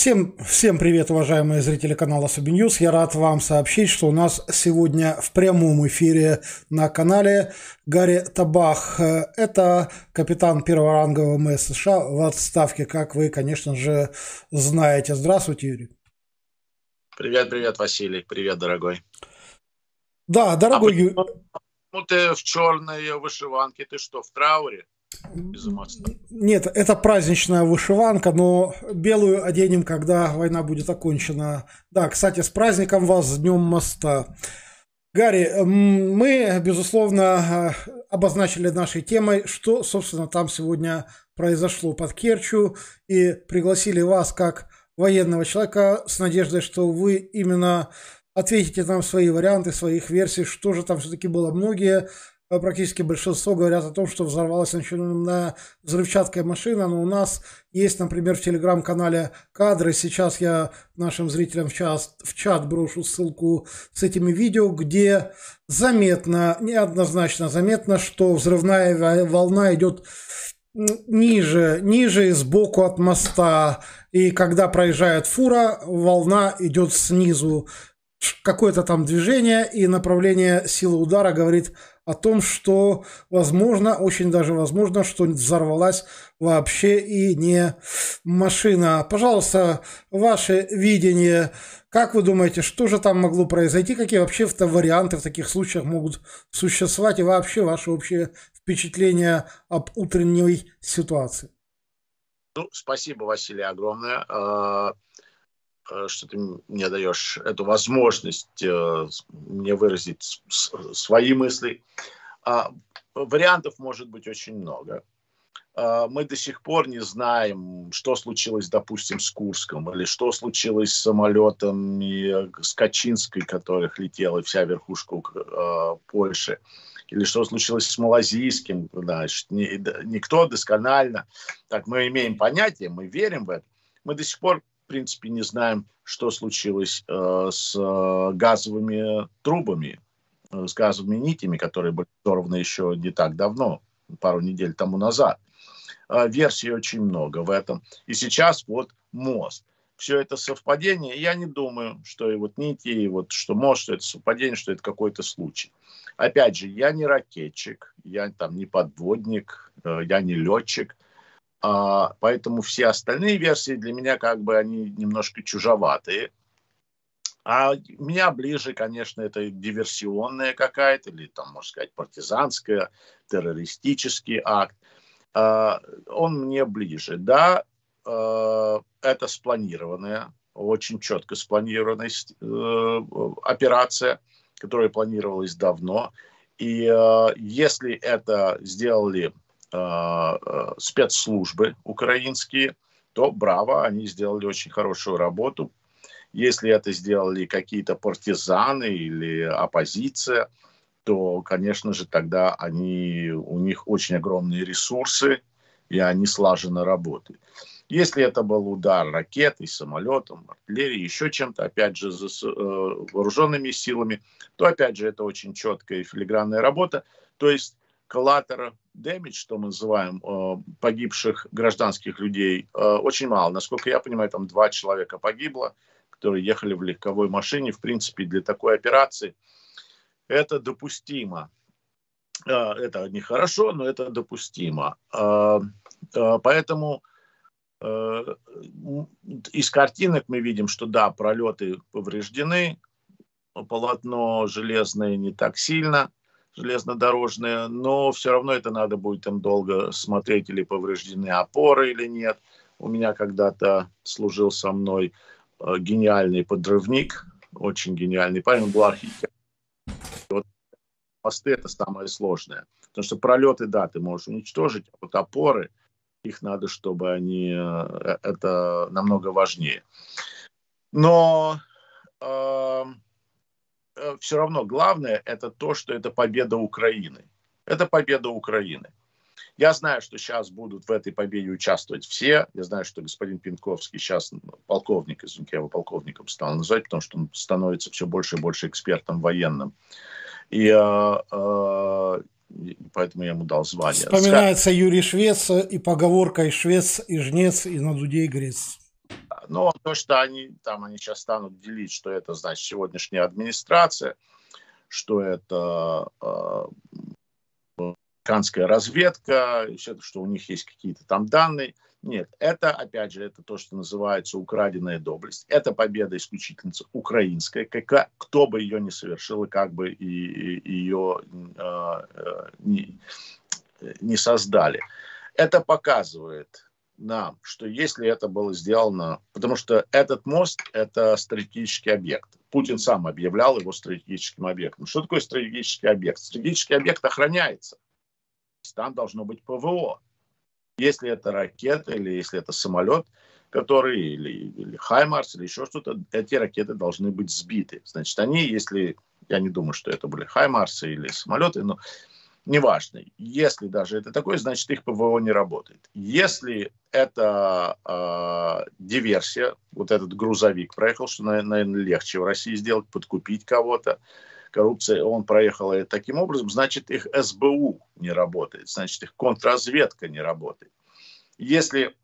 Всем, всем привет, уважаемые зрители канала Сабиньюз. Я рад вам сообщить, что у нас сегодня в прямом эфире на канале Гарри Табах. Это капитан первого ранга ВМС США в отставке, как вы, конечно же, знаете. Здравствуйте, Юрий. Привет, привет, Василий. Привет, дорогой. Да, дорогой а почему, Юрий. ты в черной вышиванке? Ты что, в трауре? Безумно. Нет, это праздничная вышиванка, но белую оденем, когда война будет окончена. Да, кстати, с праздником вас, с Днем моста. Гарри, мы, безусловно, э, обозначили нашей темой, что, собственно, там сегодня произошло под Керчу и пригласили вас как военного человека с надеждой, что вы именно ответите нам свои варианты, своих версий, что же там все-таки было. Многие Э, практически большинство говорят о том, что взорвалась на взрывчаткой машина, но у нас есть, например, в телеграм-канале кадры, сейчас я нашим зрителям в чат, в чат брошу ссылку с этими видео, где заметно, неоднозначно заметно, что взрывная волна идет ниже, ниже и сбоку от моста, и когда проезжает фура, волна идет снизу, какое-то там движение и направление силы удара говорит о том, что возможно, очень даже возможно, что взорвалась вообще и не машина. Пожалуйста, ваше видение, как вы думаете, что же там могло произойти, какие вообще варианты в таких случаях могут существовать и вообще ваше общее впечатление об утренней ситуации? Ну, спасибо, Василий, огромное. А, Э, что ты мне даешь эту возможность э, мне выразить свои мысли. А, вариантов может быть очень много. А, мы до сих пор не знаем, что случилось, допустим, с Курском, или что случилось с самолетами э, с Качинской, которых летела вся верхушка Польши, или что случилось с Малазийским. Значит, никто досконально. Так, мы имеем понятие, мы верим в это. Мы до сих пор принципе, не знаем, что случилось э, с э, газовыми трубами, э, с газовыми нитями, которые были взорваны еще не так давно, пару недель тому назад. Э, версий очень много в этом. И сейчас вот мост. Все это совпадение, я не думаю, что и вот нити, и вот что мост, что это совпадение, что это какой-то случай. Опять же, я не ракетчик, я там не подводник, э, я не летчик – а, поэтому все остальные версии для меня как бы они немножко чужоватые. А меня ближе, конечно, это диверсионная какая-то, или там, можно сказать, партизанская, террористический акт. А, он мне ближе. Да, а, это спланированная, очень четко спланированная э, операция, которая планировалась давно. И э, если это сделали Э, э, спецслужбы украинские, то браво, они сделали очень хорошую работу. Если это сделали какие-то партизаны или оппозиция, то, конечно же, тогда они, у них очень огромные ресурсы, и они слаженно работают. Если это был удар ракетой, самолетом, артиллерией, еще чем-то, опять же, с э, вооруженными силами, то, опять же, это очень четкая и филигранная работа. То есть коллатера damage, что мы называем, э, погибших гражданских людей, э, очень мало. Насколько я понимаю, там два человека погибло, которые ехали в легковой машине. В принципе, для такой операции это допустимо. Э, это нехорошо, но это допустимо. Поэтому из картинок мы видим, что да, пролеты повреждены, полотно железное не так сильно – железнодорожная, но все равно это надо будет там долго смотреть, или повреждены опоры или нет. У меня когда-то служил со мной э, гениальный подрывник, очень гениальный парень, он был архитектор. Вот мосты – это самое сложное. Потому что пролеты, да, ты можешь уничтожить, а вот опоры, их надо, чтобы они... Э, э, это намного важнее. Но э, Э, все равно главное это то, что это победа Украины. Это победа Украины. Я знаю, что сейчас будут в этой победе участвовать все. Я знаю, что господин Пинковский сейчас ну, полковник, извините, я его полковником стал называть, потому что он становится все больше и больше экспертом военным. И э, э, поэтому я ему дал звание. Вспоминается Юрий Швец э, и поговорка «И швец, и жнец, и на дуде и грец». Но ну, а то, что они там, они сейчас станут делить, что это значит сегодняшняя администрация, что это э, американская разведка, что у них есть какие-то там данные. Нет, это, опять же, это то, что называется украденная доблесть. Это победа исключительно украинская, как, кто бы ее не совершил, и как бы и, и ее э, э не, э, не создали. Это показывает да, что если это было сделано, потому что этот мост – это стратегический объект. Путин сам объявлял его стратегическим объектом. Что такое стратегический объект? Стратегический объект охраняется. Там должно быть ПВО. Если это ракета или если это самолет, который или, или Хаймарс или еще что-то, эти ракеты должны быть сбиты. Значит, они, если я не думаю, что это были Хаймарсы или самолеты, но неважно, если даже это такое, значит их ПВО не работает. Если это э, диверсия, вот этот грузовик проехал, что, наверное, легче в России сделать, подкупить кого-то, коррупция, он проехал и таким образом, значит их СБУ не работает, значит их контрразведка не работает. Если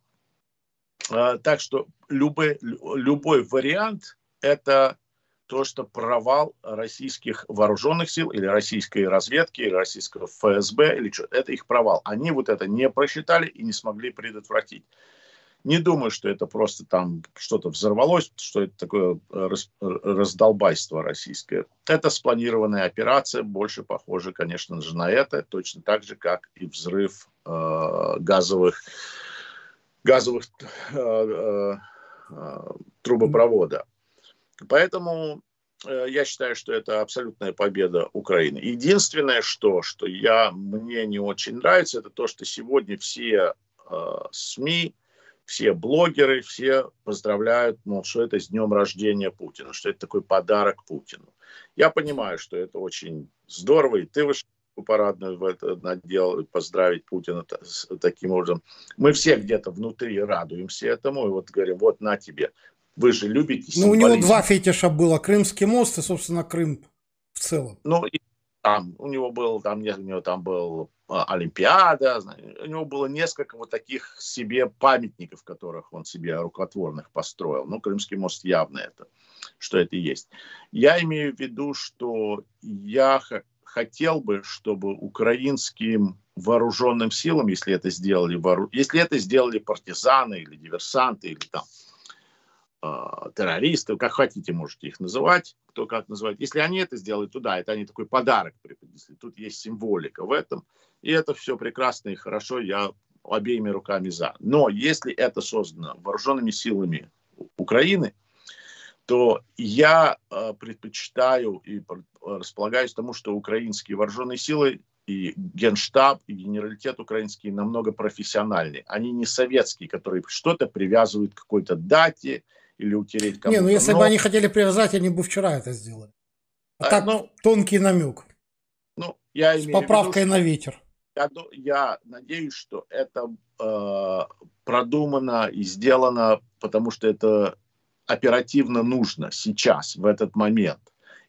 э, так что любой, любой вариант это то, что провал российских вооруженных сил или российской разведки, или российского ФСБ, или что, это их провал. Они вот это не просчитали и не смогли предотвратить. Не думаю, что это просто там что-то взорвалось, что это такое э, раз, э, раздолбайство российское. Это спланированная операция, больше похоже, конечно же, на это, точно так же, как и взрыв э, газовых, газовых э, э, э трубопровода. Поэтому э, я считаю, что это абсолютная победа Украины. Единственное, что, что я, мне не очень нравится, это то, что сегодня все э, СМИ, все блогеры, все поздравляют, мол, что это с днем рождения Путина, что это такой подарок Путину. Я понимаю, что это очень здорово, и ты вышел парадную в это надел, поздравить Путина таким образом. Мы все где-то внутри радуемся этому и вот говорим, вот на тебе. Вы же любите Ну, у него два фетиша было. Крымский мост и, собственно, Крым в целом. Ну, и там у него был, там, нет, у него там был а, Олимпиада, у него было несколько вот таких себе памятников, которых он себе рукотворных построил. Ну, Крымский мост явно это, что это есть. Я имею в виду, что я хотел бы, чтобы украинским вооруженным силам, если это сделали, если это сделали партизаны или диверсанты или там Э, террористы, как хотите, можете их называть, кто как называет. Если они это сделали, то да, это они такой подарок преподнесли. Тут есть символика в этом. И это все прекрасно и хорошо, я обеими руками за. Но если это создано вооруженными силами Украины, то я э, предпочитаю и располагаюсь тому, что украинские вооруженные силы и генштаб, и генералитет украинский намного профессиональнее. Они не советские, которые что-то привязывают к какой-то дате, или утереть кому-то. Не, ну если Но... бы они хотели привязать, они бы вчера это сделали. А, а так ну, тонкий намек. Ну, я С поправкой виду, на ветер. Я, я надеюсь, что это э, продумано и сделано, потому что это оперативно нужно сейчас, в этот момент.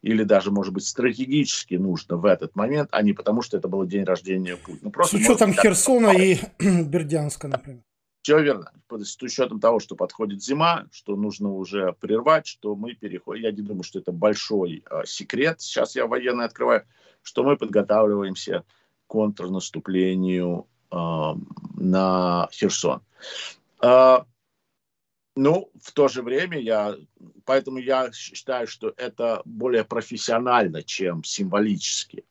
Или даже, может быть, стратегически нужно в этот момент, а не потому, что это был день рождения Путина. Просто, С учетом может, Херсона и Бердянска, например. Все верно. С учетом того, что подходит зима, что нужно уже прервать, что мы переходим... Я не думаю, что это большой э, секрет. Сейчас я военный открываю, что мы подготавливаемся к контрнаступлению э, на Херсон. Э, ну, в то же время я... Поэтому я считаю, что это более профессионально, чем символически.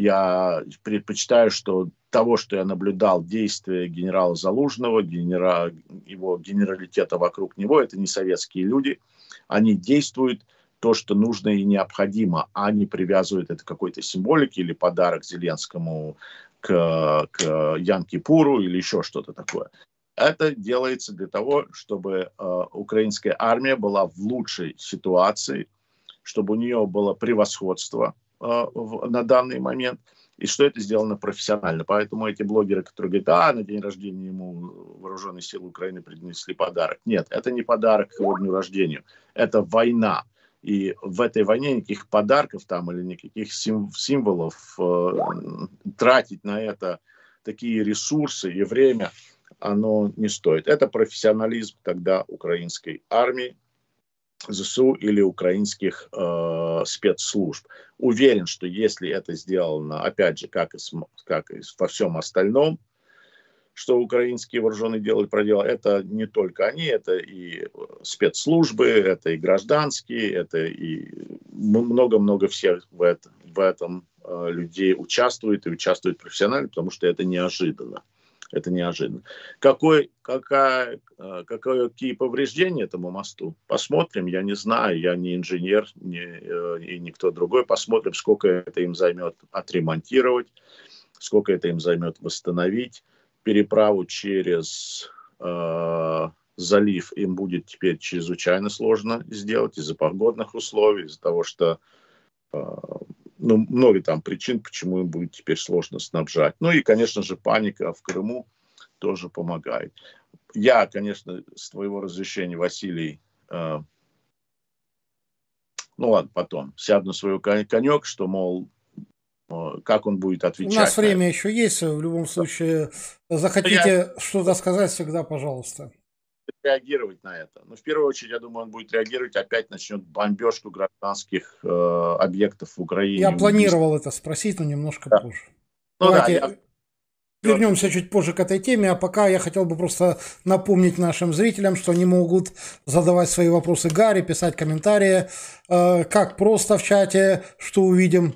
Я предпочитаю, что того, что я наблюдал, действия генерала Залужного, генера... его генералитета вокруг него, это не советские люди. Они действуют то, что нужно и необходимо, а не привязывают это к какой-то символике или подарок Зеленскому к, к ян или еще что-то такое. Это делается для того, чтобы э, украинская армия была в лучшей ситуации, чтобы у нее было превосходство – а, в, на данный момент, и что это сделано профессионально. Поэтому эти блогеры, которые говорят, а, на день рождения ему вооруженные силы Украины принесли подарок. Нет, это не подарок к его дню рождения, это война. И в этой войне никаких подарков там или никаких сим- символов э, тратить на это такие ресурсы и время, оно не стоит. Это профессионализм тогда украинской армии, ЗСУ или украинских э, спецслужб. Уверен, что если это сделано, опять же, как и, как и во всем остальном, что украинские вооруженные дела проделали, это не только они, это и э, спецслужбы, это и гражданские, это и много-много всех в, это, в этом э, людей участвует и участвует профессионально, потому что это неожиданно. Это неожиданно. Какое, какая, э, какое, какие повреждения этому мосту? Посмотрим, я не знаю, я не инженер, не, э, и никто другой. Посмотрим, сколько это им займет отремонтировать, сколько это им займет восстановить. Переправу через э, залив им будет теперь чрезвычайно сложно сделать из-за погодных условий, из-за того, что э, ну, много там причин, почему им будет теперь сложно снабжать. Ну и, конечно же, паника в Крыму тоже помогает. Я, конечно, с твоего разрешения, Василий, э, ну ладно, потом сяду на свой конек, что, мол, э, как он будет отвечать. У нас время еще есть, э, в любом случае, ну, захотите что-то сказать, всегда, пожалуйста реагировать на это. Но в первую очередь, я думаю, он будет реагировать, опять начнет бомбежку гражданских э, объектов в Украине. Я планировал это спросить, но немножко да. позже. Ну, Давайте да, я... Вернемся чуть позже к этой теме, а пока я хотел бы просто напомнить нашим зрителям, что они могут задавать свои вопросы Гарри, писать комментарии, э, как просто в чате, что увидим,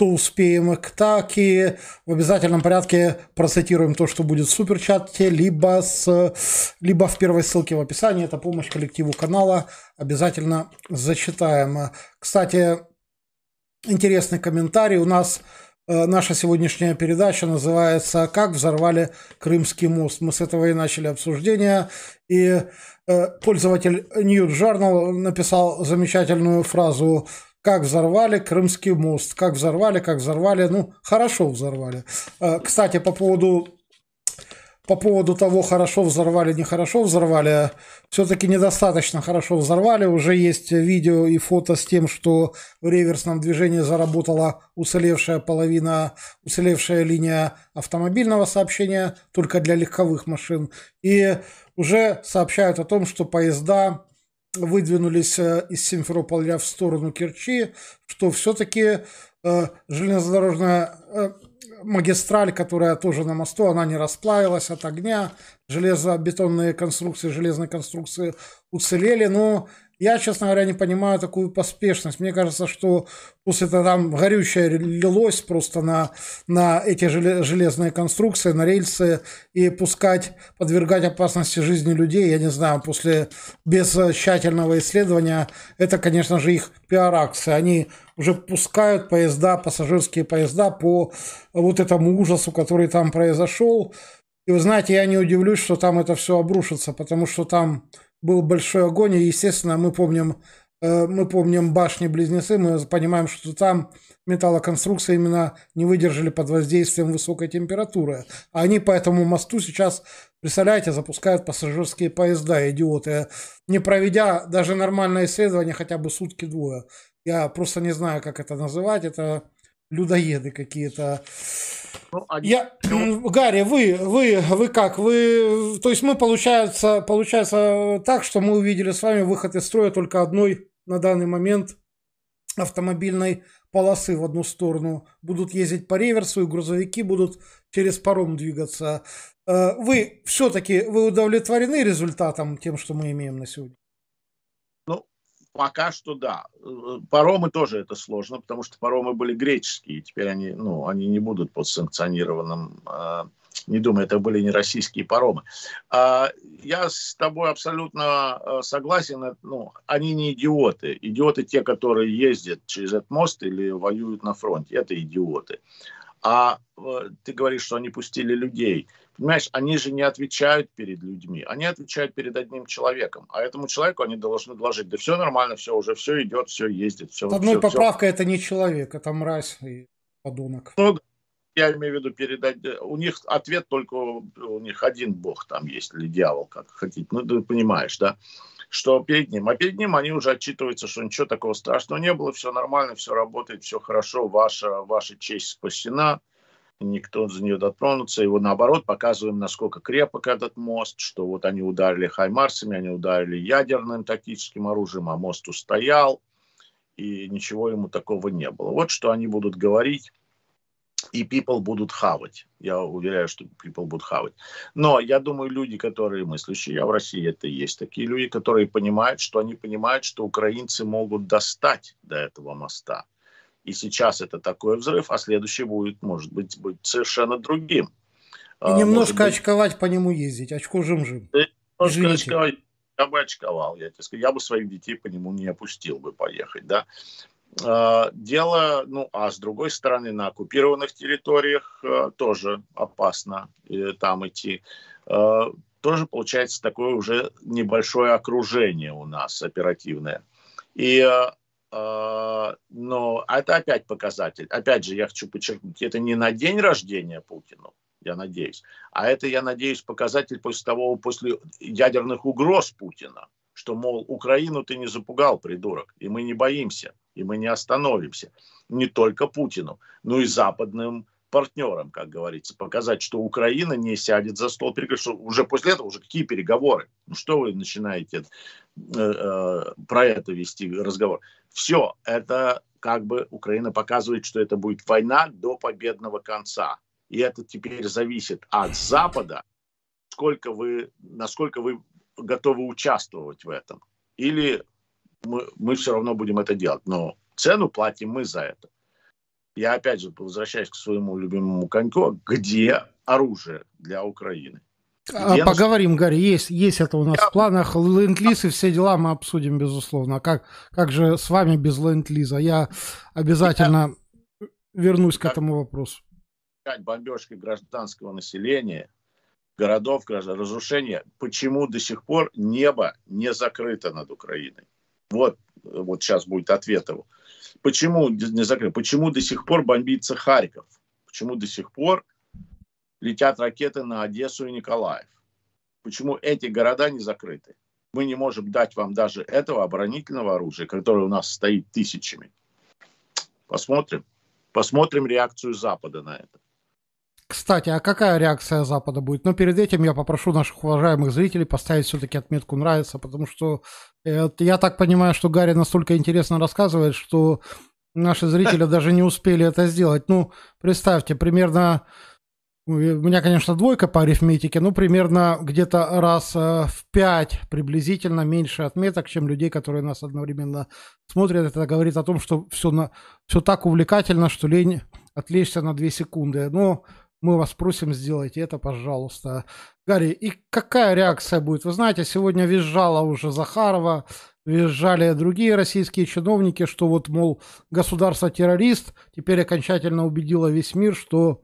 кто успеем к таки. В обязательном порядке процитируем то, что будет в суперчате, либо, с, либо в первой ссылке в описании. Это помощь коллективу канала. Обязательно зачитаем. Кстати, интересный комментарий. У нас э, наша сегодняшняя передача называется «Как взорвали Крымский мост». Мы с этого и начали обсуждение. И э, пользователь New Journal написал замечательную фразу – как взорвали Крымский мост, как взорвали, как взорвали, ну, хорошо взорвали. А, кстати, по поводу по поводу того, хорошо взорвали, нехорошо взорвали, все-таки недостаточно хорошо взорвали. Уже есть видео и фото с тем, что в реверсном движении заработала уцелевшая половина, уцелевшая линия автомобильного сообщения только для легковых машин. И уже сообщают о том, что поезда выдвинулись э, из Симферополя в сторону Керчи, что все-таки э, железнодорожная э, магистраль, которая тоже на мосту, она не расплавилась от огня, железобетонные конструкции, железные конструкции уцелели, но ну, я, честно говоря, не понимаю такую поспешность. Мне кажется, что после того там горючее лилось просто на, на эти железные конструкции, на рельсы, и пускать, подвергать опасности жизни людей, я не знаю, после без тщательного исследования, это, конечно же, их пиар-акции. Они уже пускают поезда, пассажирские поезда по вот этому ужасу, который там произошел. И вы знаете, я не удивлюсь, что там это все обрушится, потому что там был большой огонь, и, естественно, мы помним, э, мы помним башни-близнецы, мы понимаем, что там металлоконструкции именно не выдержали под воздействием высокой температуры. А они по этому мосту сейчас, представляете, запускают пассажирские поезда, идиоты, не проведя даже нормальное исследование хотя бы сутки-двое. Я просто не знаю, как это называть, это людоеды какие-то. Ну, Я, Гарри, вы, вы, вы как? Вы, то есть мы получается, получается так, что мы увидели с вами выход из строя только одной на данный момент автомобильной полосы в одну сторону. Будут ездить по реверсу, и грузовики будут через паром двигаться. Э, вы все-таки вы удовлетворены результатом тем, что мы имеем на сегодня? пока что да. Э, паромы тоже это сложно, потому что паромы были греческие, теперь они, ну, они не будут под санкционированным, а, не думаю, это были не российские паромы. А, я с тобой абсолютно э, согласен, э, ну, они не идиоты. Идиоты те, которые ездят через этот мост или воюют на фронте, это идиоты а э, ты говоришь, что они пустили людей. Понимаешь, они же не отвечают перед людьми, они отвечают перед одним человеком. А этому человеку они должны доложить, да все нормально, все уже, все идет, все ездит. Все, одной все, поправкой все. это не человек, это мразь и подонок. Ну, я имею в виду передать. У них ответ только у них один бог там есть, или дьявол, как хотите. Ну, ты понимаешь, да? что перед ним. А перед ним они уже отчитываются, что ничего такого страшного не было, все нормально, все работает, все хорошо, ваша, ваша честь спасена, никто за нее дотронуться. И вот наоборот, показываем, насколько крепок этот мост, что вот они ударили хаймарсами, они ударили ядерным тактическим оружием, а мост устоял, и ничего ему такого не было. Вот что они будут говорить и people будут хавать. Я уверяю, что people будут хавать. Но я думаю, люди, которые мыслящие, я в России это есть такие люди, которые понимают, что они понимают, что украинцы могут достать до этого моста. И сейчас это такой взрыв, а следующий будет, может быть, быть совершенно другим. И а, немножко может быть... очковать по нему ездить, очко жим-жим. Немножко очковать я бы очковал, я тебе скажу. Я бы своих детей по нему не опустил бы поехать, да. А, дело, ну, а с другой стороны, на оккупированных территориях а, тоже опасно э, там идти. А, тоже получается такое уже небольшое окружение у нас оперативное. И но это опять показатель. Опять же, я хочу подчеркнуть, это не на день рождения Путину, я надеюсь, а это, я надеюсь, показатель после того, после ядерных угроз Путина – что, мол, Украину ты не запугал, придурок, и мы не боимся, и мы не остановимся. Не только Путину, но и западным партнерам, как говорится, показать, что Украина не сядет за стол переговоров. Что уже после этого уже какие переговоры? Ну что вы начинаете э, э, про это вести разговор? Все, это как бы Украина показывает, что это будет война до победного конца. И это теперь зависит от Запада, сколько вы, насколько вы готовы участвовать в этом. Или мы, мы все равно будем это делать. Но цену платим мы за это. Я опять же возвращаюсь к своему любимому коньку. Где оружие для Украины? А Где Поговорим, нас... Гарри, есть, есть это у нас Я... в планах. Ленд-лиз и все дела мы обсудим, безусловно. А как, как же с вами без ленд-лиза? Я обязательно Я... вернусь к этому вопросу. Бомбежки гражданского населения – городов, граждан, разрушения. Почему до сих пор небо не закрыто над Украиной? Вот, вот сейчас будет ответ его. Почему не закрыто? Почему до сих пор бомбится Харьков? Почему до сих пор летят ракеты на Одессу и Николаев? Почему эти города не закрыты? Мы не можем дать вам даже этого оборонительного оружия, которое у нас стоит тысячами. Посмотрим. Посмотрим реакцию Запада на это. Кстати, а какая реакция Запада будет? Но ну, перед этим я попрошу наших уважаемых зрителей поставить все-таки отметку «нравится», потому что э, я так понимаю, что Гарри настолько интересно рассказывает, что наши зрители даже не успели это сделать. Ну, представьте, примерно... У меня, конечно, двойка по арифметике, но примерно где-то раз э, в пять приблизительно меньше отметок, чем людей, которые нас одновременно смотрят. Это говорит о том, что все, на, все так увлекательно, что лень отвлечься на две секунды. Но мы вас просим сделать это, пожалуйста. Гарри, и какая реакция будет? Вы знаете, сегодня визжала уже Захарова, визжали другие российские чиновники, что вот, мол, государство-террорист теперь окончательно убедило весь мир, что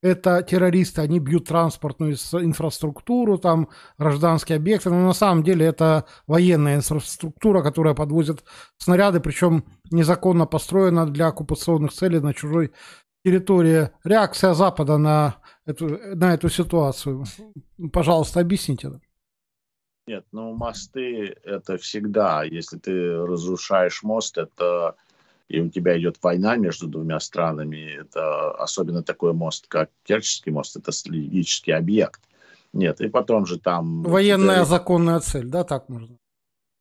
это террористы, они бьют транспортную инфраструктуру, там гражданские объекты, но на самом деле это военная инфраструктура, которая подвозит снаряды, причем незаконно построена для оккупационных целей на чужой территория, реакция Запада на эту, на эту ситуацию? Пожалуйста, объясните. Нет, ну мосты это всегда, если ты разрушаешь мост, это и у тебя идет война между двумя странами, это особенно такой мост, как Керченский мост, это стратегический объект. Нет, и потом же там... Военная это... законная цель, да, так можно?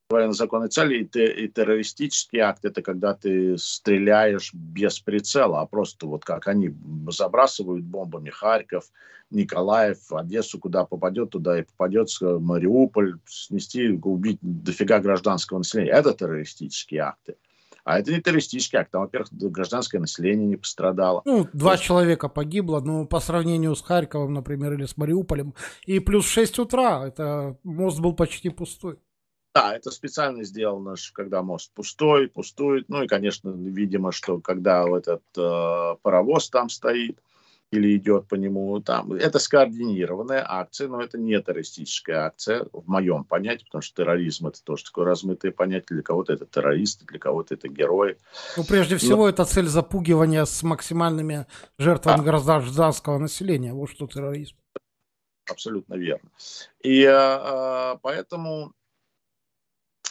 военный законной цели и, те, и террористический акт – это когда ты стреляешь без прицела, а просто вот как они забрасывают бомбами Харьков, Николаев, Одессу, куда попадет, туда и попадет э, Мариуполь, снести, убить дофига гражданского населения. Это террористические акты. А это не террористический акт. Там, во-первых, гражданское население не пострадало. Ну, два есть... человека погибло, но ну, по сравнению с Харьковом, например, или с Мариуполем. И плюс 6 утра. Это мост был почти пустой. Да, это специально сделано, когда мост пустой, пустует. Ну и, конечно, видимо, что когда этот э, паровоз там стоит или идет по нему, там это скоординированная акция, но это не террористическая акция в моем понятии, потому что терроризм это тоже такое размытое понятие. Для кого-то это террористы, для кого-то это герои. Ну прежде но... всего это цель запугивания с максимальными жертвами а... гражданского населения. Вот что терроризм. Абсолютно верно. И э, э поэтому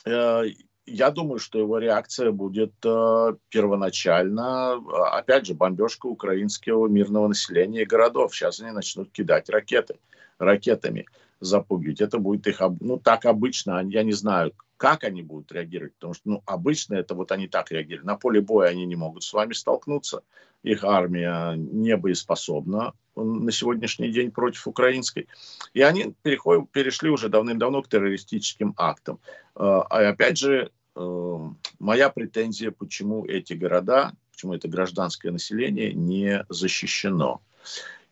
Э, я думаю, что его реакция будет э, первоначально, а, опять же, бомбежка украинского мирного населения и городов. Сейчас они начнут кидать ракеты, ракетами запугивать. Это будет их, ну, так обычно, а, я не знаю, как они будут реагировать, потому что, ну, обычно это вот они так реагируют. На поле боя они не могут с вами столкнуться их армия не боеспособна на сегодняшний день против украинской. И они переход перешли уже давным-давно к террористическим актам. А, а опять же, эм, моя претензия, почему эти города, почему это гражданское население не защищено.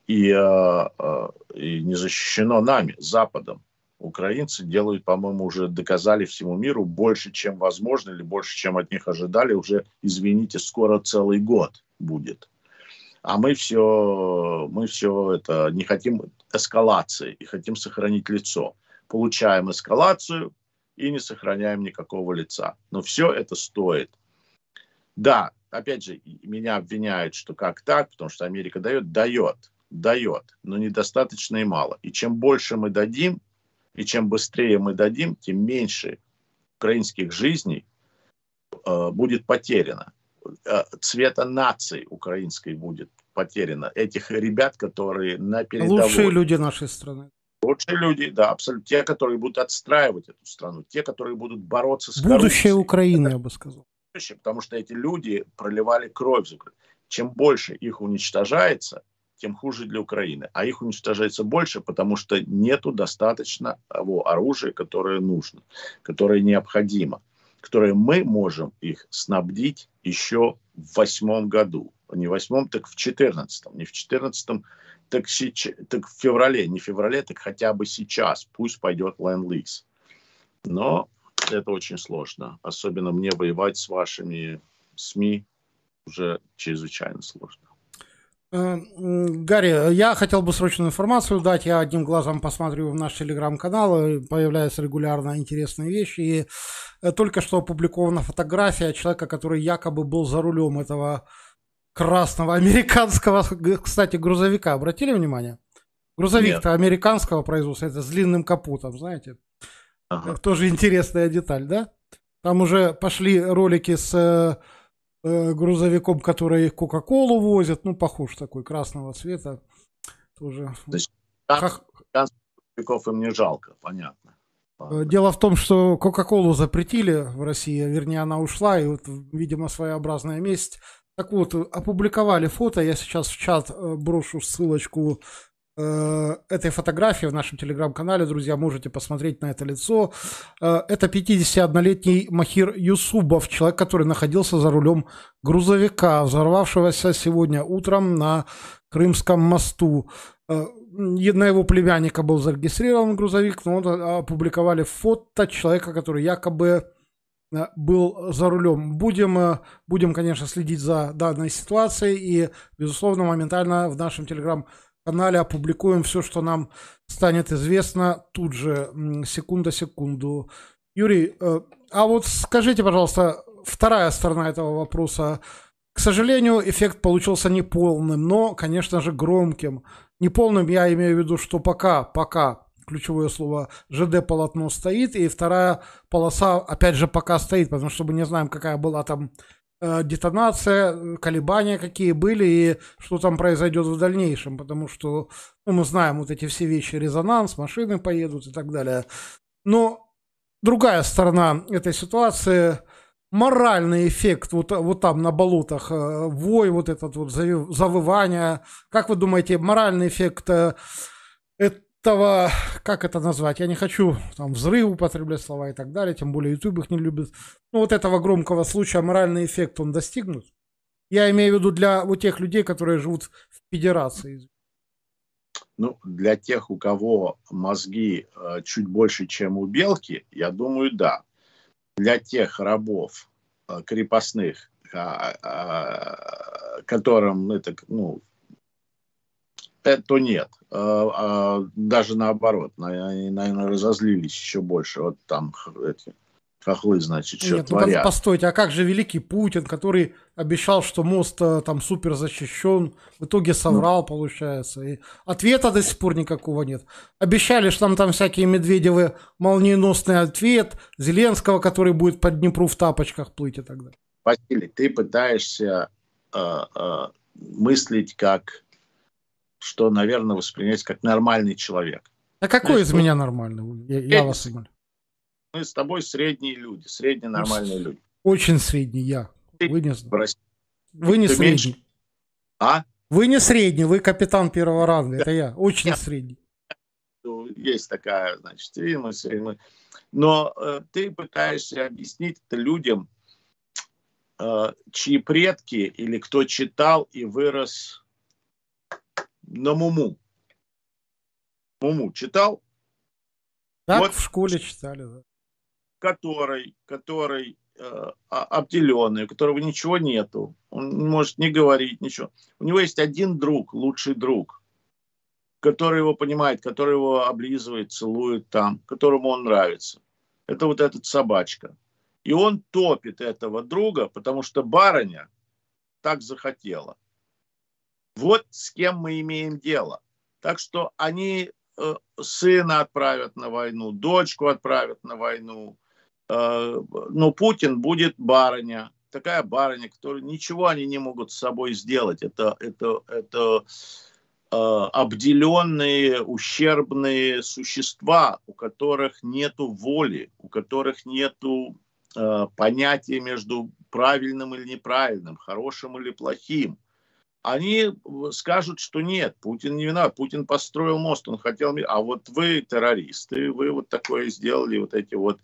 И, э, э, и не защищено нами, Западом. Украинцы делают, по-моему, уже доказали всему миру больше, чем возможно, или больше, чем от них ожидали. Уже, извините, скоро целый год будет. А мы все, мы все это не хотим эскалации и хотим сохранить лицо. Получаем эскалацию и не сохраняем никакого лица. Но все это стоит. Да, опять же, меня обвиняют, что как так, потому что Америка дает, дает, дает, но недостаточно и мало. И чем больше мы дадим, и чем быстрее мы дадим, тем меньше украинских жизней э, будет потеряно. Э, цвета нации украинской будет потеряно. Этих ребят, которые на передовой. Лучшие люди нашей страны. Лучшие люди, да, абсолютно. Те, которые будут отстраивать эту страну, те, которые будут бороться с Будущее коррупцией. Украины, Это я бы сказал. Будущее, потому что эти люди проливали кровь. Чем больше их уничтожается, тем хуже для Украины. А их уничтожается больше, потому что нету достаточно того оружия, которое нужно, которое необходимо, которое мы можем их снабдить еще в восьмом году. А не в восьмом, так в четырнадцатом. Не в четырнадцатом, так, сеч... так в феврале. Не в феврале, так хотя бы сейчас. Пусть пойдет ленд-лиз. Но это очень сложно. Особенно мне воевать с вашими СМИ уже чрезвычайно сложно. Эм, Гарри, я хотел бы срочную информацию дать. Я одним глазом посмотрю в наш телеграм-канал. Э, появляются регулярно интересные вещи. И э, только что опубликована фотография человека, который якобы был за рулем этого красного американского, кстати, грузовика. Обратили внимание? Грузовик-то американского производства, это с длинным капотом, знаете. Ага. Тоже интересная деталь, да? Там уже пошли ролики с э, Э, грузовиком, который Кока-Колу возят, ну, похож такой, красного цвета, тоже. То есть, грузовиков им не жалко, понятно. Э, дело в том, что Кока-Колу запретили в России, а вернее, она ушла, и вот, видимо, своеобразная месть. Так вот, э, опубликовали фото, я сейчас в чат брошу ссылочку Э, этой фотографии в нашем телеграм-канале, друзья, можете посмотреть на это лицо. Э, это 51-летний Махир Юсубов, человек, который находился за рулем грузовика, взорвавшегося сегодня утром на Крымском мосту. Э, на его племянника был зарегистрирован грузовик, но он опубликовали фото человека, который якобы был за рулем. Будем, будем, конечно, следить за данной ситуацией и, безусловно, моментально в нашем телеграм-канале канале опубликуем все, что нам станет известно тут же, секунда секунду. Юрий, э, а вот скажите, пожалуйста, вторая сторона этого вопроса. К сожалению, эффект получился неполным, но, конечно же, громким. Неполным я имею в виду, что пока, пока, ключевое слово, ЖД-полотно стоит, и вторая полоса, опять же, пока стоит, потому что мы не знаем, какая была там Э, детонация, колебания какие были и что там произойдет в дальнейшем, потому что ну, мы знаем вот эти все вещи, резонанс, машины поедут и так далее. Но другая сторона этой ситуации моральный эффект вот, вот там на болотах, э, вой вот этот вот, завывание. Как вы думаете, моральный эффект э, этого, как это назвать, я не хочу там взрыв употреблять слова и так далее, тем более YouTube их не любит. Ну вот этого громкого случая моральный эффект он достигнут. Я имею в виду для вот тех людей, которые живут в федерации. Ну, для тех, у кого мозги э, чуть больше, чем у белки, я думаю, да. Для тех рабов э, крепостных, э, э, которым это, ну, то нет. Э, а даже наоборот, они, наверное, разозлились еще больше. Вот там эти хохлы, значит, что нет, ну творят. Ну, постойте, а как же великий Путин, который обещал, что мост э, там супер защищен, в итоге ну. соврал, ну. получается. И ответа до сих пор никакого нет. Обещали, что там, там всякие Медведевы молниеносный ответ, Зеленского, который будет под Днепру в тапочках плыть и так далее. Василий, ты пытаешься э, э, мыслить как что, наверное, воспринять как нормальный человек. А какой есть, из меня нормальный? Я, я вас Мы с тобой средние люди, средние ну, нормальные люди. Очень средний я. Вы не, вы не средний. Меньше... А? Вы не средний, вы капитан первого ранга, это я. Очень Нет. средний. Ну, есть такая, значит, и мы, Но э, ты пытаешься объяснить это людям, э, чьи предки или кто читал и вырос на Муму. Муму читал? Так вот, в школе читали, да. Который, который э, а, обделенный, у которого ничего нету. Он может не говорить ничего. У него есть один друг, лучший друг, который его понимает, который его облизывает, целует там, которому он нравится. Это вот этот собачка. И он топит этого друга, потому что барыня так захотела. Вот с кем мы имеем дело. Так что они э, сына отправят на войну, дочку отправят на войну. Э, но Путин будет барыня, такая барыня, которую ничего они не могут с собой сделать. Это, это, это э, обделенные, ущербные существа, у которых нет воли, у которых нет понятия между правильным или неправильным, хорошим или плохим они э, скажут, что нет, Путин не виноват, Путин построил мост, он хотел... мир, А вот вы террористы, вы вот такое сделали, вот эти вот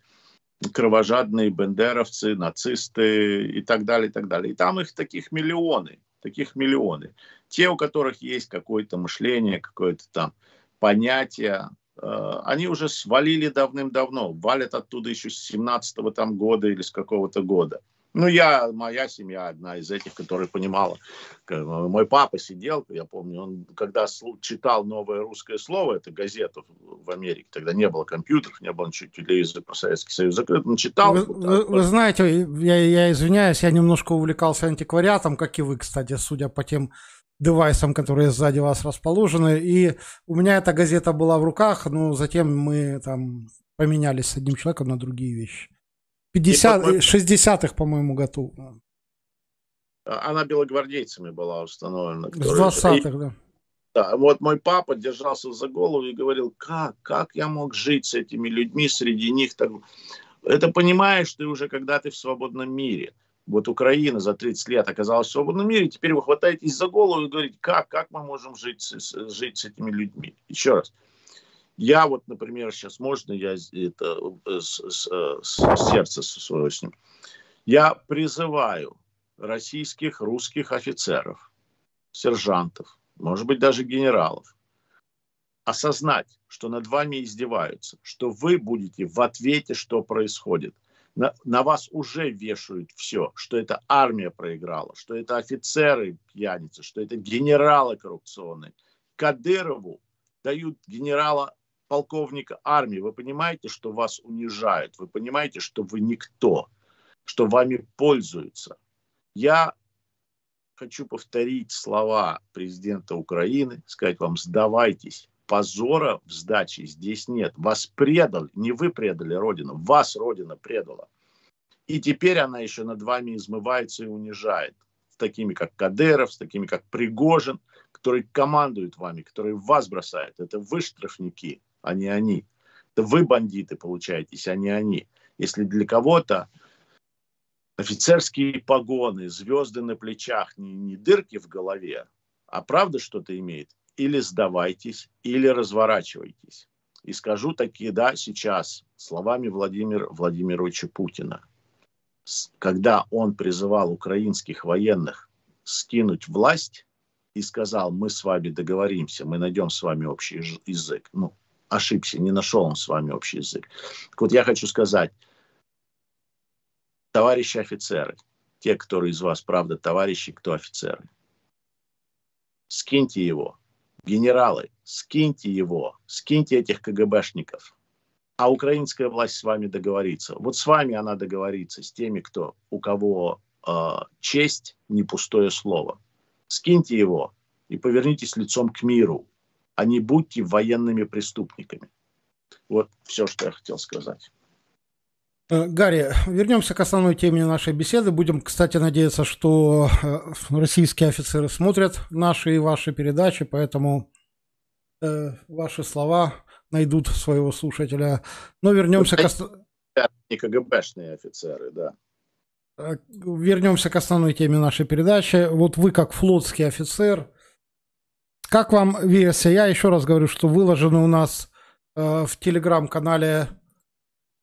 кровожадные бендеровцы, нацисты и так далее, и так далее. И там их таких миллионы, таких миллионы. Те, у которых есть какое-то мышление, какое-то там понятие, э, они уже свалили давным-давно, валят оттуда еще с 17-го там года или с какого-то года. Ну, я, моя семья одна из этих, которая понимала. Мой папа сидел, я помню, он когда читал новое русское слово, это газету в Америке, тогда не было компьютеров, не было ничего, телевизора, про Советский Союз закрыт, он читал. Вы, вот вы, вот. вы знаете, я, я извиняюсь, я немножко увлекался антиквариатом, как и вы, кстати, судя по тем девайсом, которые сзади вас расположены. И у меня эта газета была в руках, но затем мы там поменялись с одним человеком на другие вещи. 50, 60-х, э, по-моему, году а, Она белогвардейцами была установлена. С 20-х, да. Да, вот мой папа держался за голову и говорил, как, как я мог жить с этими людьми, среди них. Так... Это понимаешь ты уже, когда ты в свободном мире. Вот Украина за 30 лет оказалась в свободном мире, теперь вы хватаетесь за голову и говорите, как, как мы можем жить, с, жить с этими людьми. Еще раз, я вот, например, сейчас можно я это, э, с, э, с, с сердца своего с ним. Я призываю российских русских офицеров, сержантов, может быть, даже генералов, осознать, что над вами издеваются, что вы будете в ответе, что происходит. На, на вас уже вешают все, что это армия проиграла, что это офицеры пьяницы, что это генералы коррупционные. Кадырову дают генерала полковника армии, вы понимаете, что вас унижают, вы понимаете, что вы никто, что вами пользуются. Я хочу повторить слова президента Украины, сказать вам, сдавайтесь. Позора в сдаче здесь нет. Вас предал, не вы предали Родину, вас Родина предала. И теперь она еще над вами измывается и унижает. С такими, как Кадеров, с такими, как Пригожин, которые командуют вами, которые вас бросают. Это вы штрафники а не они. Это вы бандиты получаетесь, а не они. Если для кого-то офицерские погоны, звезды на плечах, не, не дырки в голове, а правда что-то имеет, или сдавайтесь, или разворачивайтесь. И скажу такие, да, сейчас, словами Владимира Владимировича Путина. Когда он призывал украинских военных скинуть власть и сказал, мы с вами договоримся, мы найдем с вами общий язык, ну, ошибся, не нашел он с вами общий язык. Так вот я хочу сказать, товарищи офицеры, те, которые из вас, правда, товарищи, кто офицеры, скиньте его, генералы, скиньте его, скиньте этих КГБшников. А украинская власть с вами договорится. Вот с вами она договорится, с теми, кто, у кого э, честь не пустое слово. Скиньте его и повернитесь лицом к миру, а не будьте военными преступниками. Вот все, что я хотел сказать. Э, Гарри, вернемся к основной теме нашей беседы. Будем, кстати, надеяться, что э, российские офицеры смотрят наши и ваши передачи, поэтому э, ваши слова найдут своего слушателя. Но вернемся к основной... КГБшные офицеры, да. Э, вернемся к основной теме нашей передачи. Вот вы как флотский офицер – как вам версия? Я еще раз говорю, что выложены у нас э, в телеграм-канале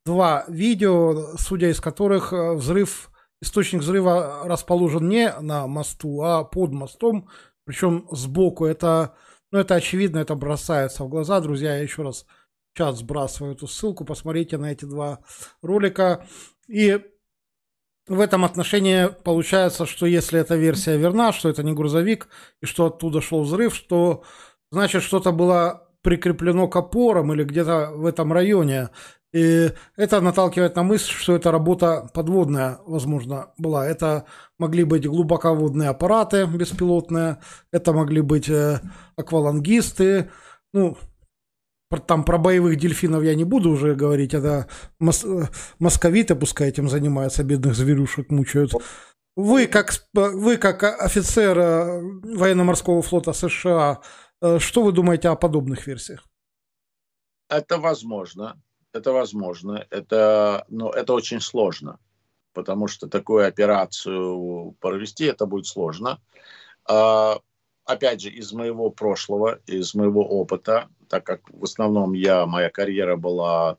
два видео, судя из которых э, взрыв, источник взрыва расположен не на мосту, а под мостом, причем сбоку. Это, ну, это очевидно, это бросается в глаза, друзья. Я еще раз в чат сбрасываю эту ссылку, посмотрите на эти два ролика. И в этом отношении получается, что если эта версия верна, что это не грузовик, и что оттуда шел взрыв, то значит что-то было прикреплено к опорам или где-то в этом районе. И это наталкивает на мысль, что это работа подводная, возможно, была. Это могли быть глубоководные аппараты беспилотные, это могли быть э, аквалангисты, ну, там про боевых дельфинов я не буду уже говорить, это мос э, московиты пускай этим занимаются, бедных зверюшек мучают. Вы как, вы как офицер э, военно-морского флота США, э, что вы думаете о подобных версиях? Это возможно, это возможно, это, но это очень сложно, потому что такую операцию провести это будет сложно а, опять же, из моего прошлого, из моего опыта, так как в основном я, моя карьера была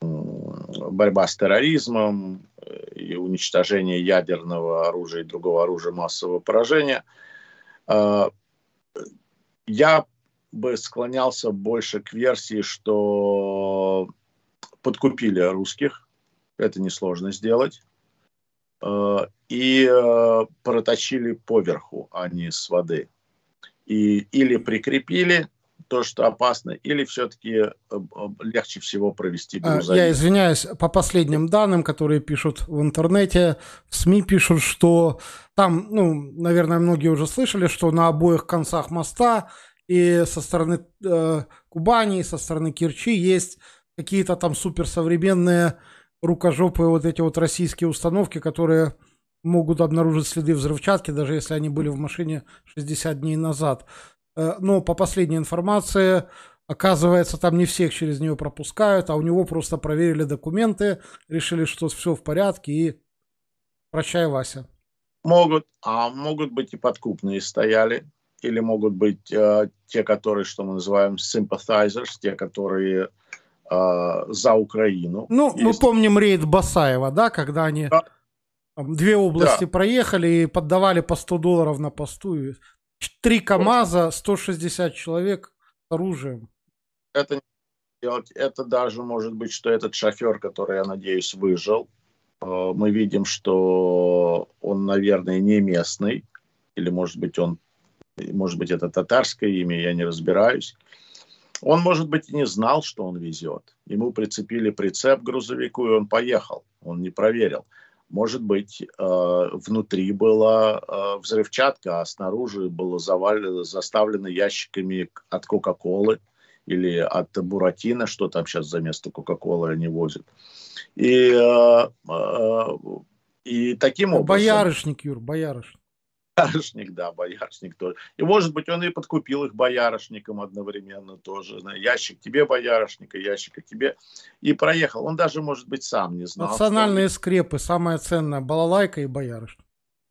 борьба с терроризмом э, и уничтожение ядерного оружия и другого оружия массового поражения, э, я бы склонялся больше к версии, что подкупили русских, это несложно сделать, э, и проточили поверху, а не с воды. И, или прикрепили, то, что опасно, или все-таки э, э, легче всего провести а, грузовик? Я извиняюсь, по последним данным, которые пишут в интернете, в СМИ пишут, что там, ну, наверное, многие уже слышали, что на обоих концах моста и со стороны э, Кубани, и со стороны Кирчи есть какие-то там суперсовременные рукожопые вот эти вот российские установки, которые могут обнаружить следы взрывчатки, даже если они были в машине 60 дней назад. Э, но по последней информации, оказывается, там не всех через нее пропускают, а у него просто проверили документы, решили, что все в порядке и прощай, Вася. Могут, а могут быть и подкупные стояли, или могут быть э, те, которые, что мы называем sympathizers, те, которые э, за Украину. Ну, Есть... мы помним рейд Басаева, да, когда они да. Там, две области да. проехали и поддавали по 100 долларов на посту. И... Три КАМАЗа, 160 человек с оружием. Это, это даже может быть, что этот шофер, который, я надеюсь, выжил, э, мы видим, что он, наверное, не местный, или, может быть, он, может быть, это татарское имя, я не разбираюсь. Он, может быть, и не знал, что он везет. Ему прицепили прицеп к грузовику, и он поехал. Он не проверил может быть, э, внутри была э, взрывчатка, а снаружи было завалено, заставлено ящиками от Кока-Колы или от Буратино, что там сейчас за место Кока-Колы они возят. И, э, э и таким ну, образом... Боярышник, Юр, боярышник боярышник, да, боярышник тоже. И, может быть, он и подкупил их боярышником одновременно тоже. ящик тебе боярышника, ящика тебе. И проехал. Он даже, может быть, сам не знал. Национальные что... скрепы, самое ценное, балалайка и боярышник.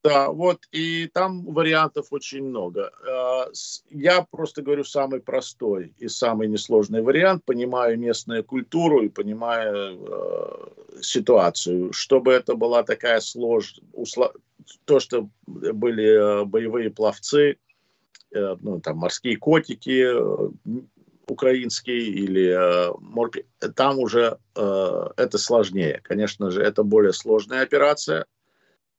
Да, вот, и там вариантов очень много. А, я просто говорю самый простой и самый несложный вариант, понимая местную культуру и понимая э, ситуацию. Чтобы это была такая сложная, усло... то, что были а, боевые пловцы, э, ну, там, морские котики э, украинские или э, морпи, там уже э, это сложнее. Конечно же, это более сложная операция –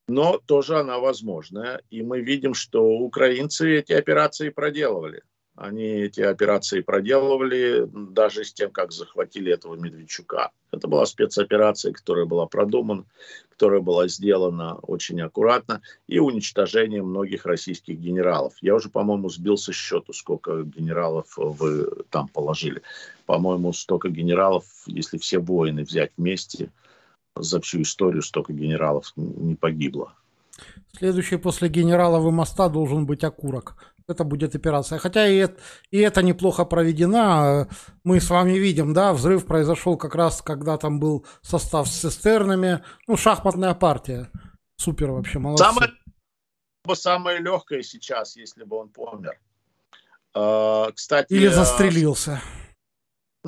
но тоже она возможная И мы видим, что украинцы эти операции проделывали. Они эти операции проделывали даже с тем, как захватили этого Медведчука. Это была спецоперация, которая была продумана, которая была сделана очень аккуратно, и уничтожение многих российских генералов. Я уже, по-моему, сбился с счету, сколько генералов э, вы там положили. По-моему, столько генералов, если все воины взять вместе – за всю историю столько генералов не погибло. Следующий после генералов и моста должен быть окурок. Это будет операция. Хотя и, и это неплохо проведена. Мы с вами видим, да, взрыв произошел как раз, когда там был состав с цистернами. Ну, шахматная партия. Супер вообще, молодцы. Самое, самое легкое сейчас, если бы он помер. А, кстати, Или а, застрелился. Э,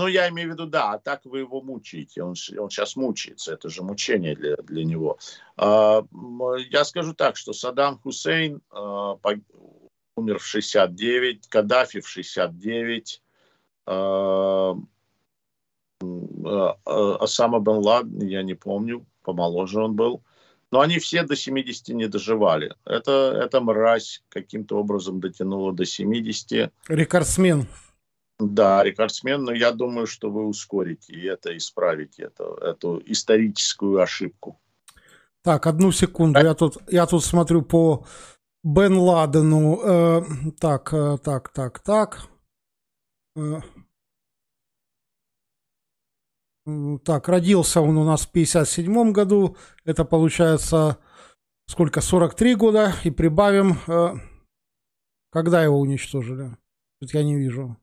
ну, я имею в виду, да, а так вы его мучаете. Он, он сейчас мучается, это же мучение для, для него. А, я скажу так, что Саддам Хусейн а, погиб, умер в 69, Каддафи в 69, а, а, а, Осама Бен Ладен, я не помню, помоложе он был. Но они все до 70 не доживали. Это, эта мразь каким-то образом дотянула до 70. Рекордсмен. Да, рекордсмен, но я думаю, что вы ускорите и это, исправите это, эту историческую ошибку. Так, одну секунду, я тут, я тут смотрю по Бен Ладену. Э, так, э, так, так, так, э, так. родился он у нас в 57 году, это получается сколько, 43 года, и прибавим, э, когда его уничтожили? Тут я не вижу.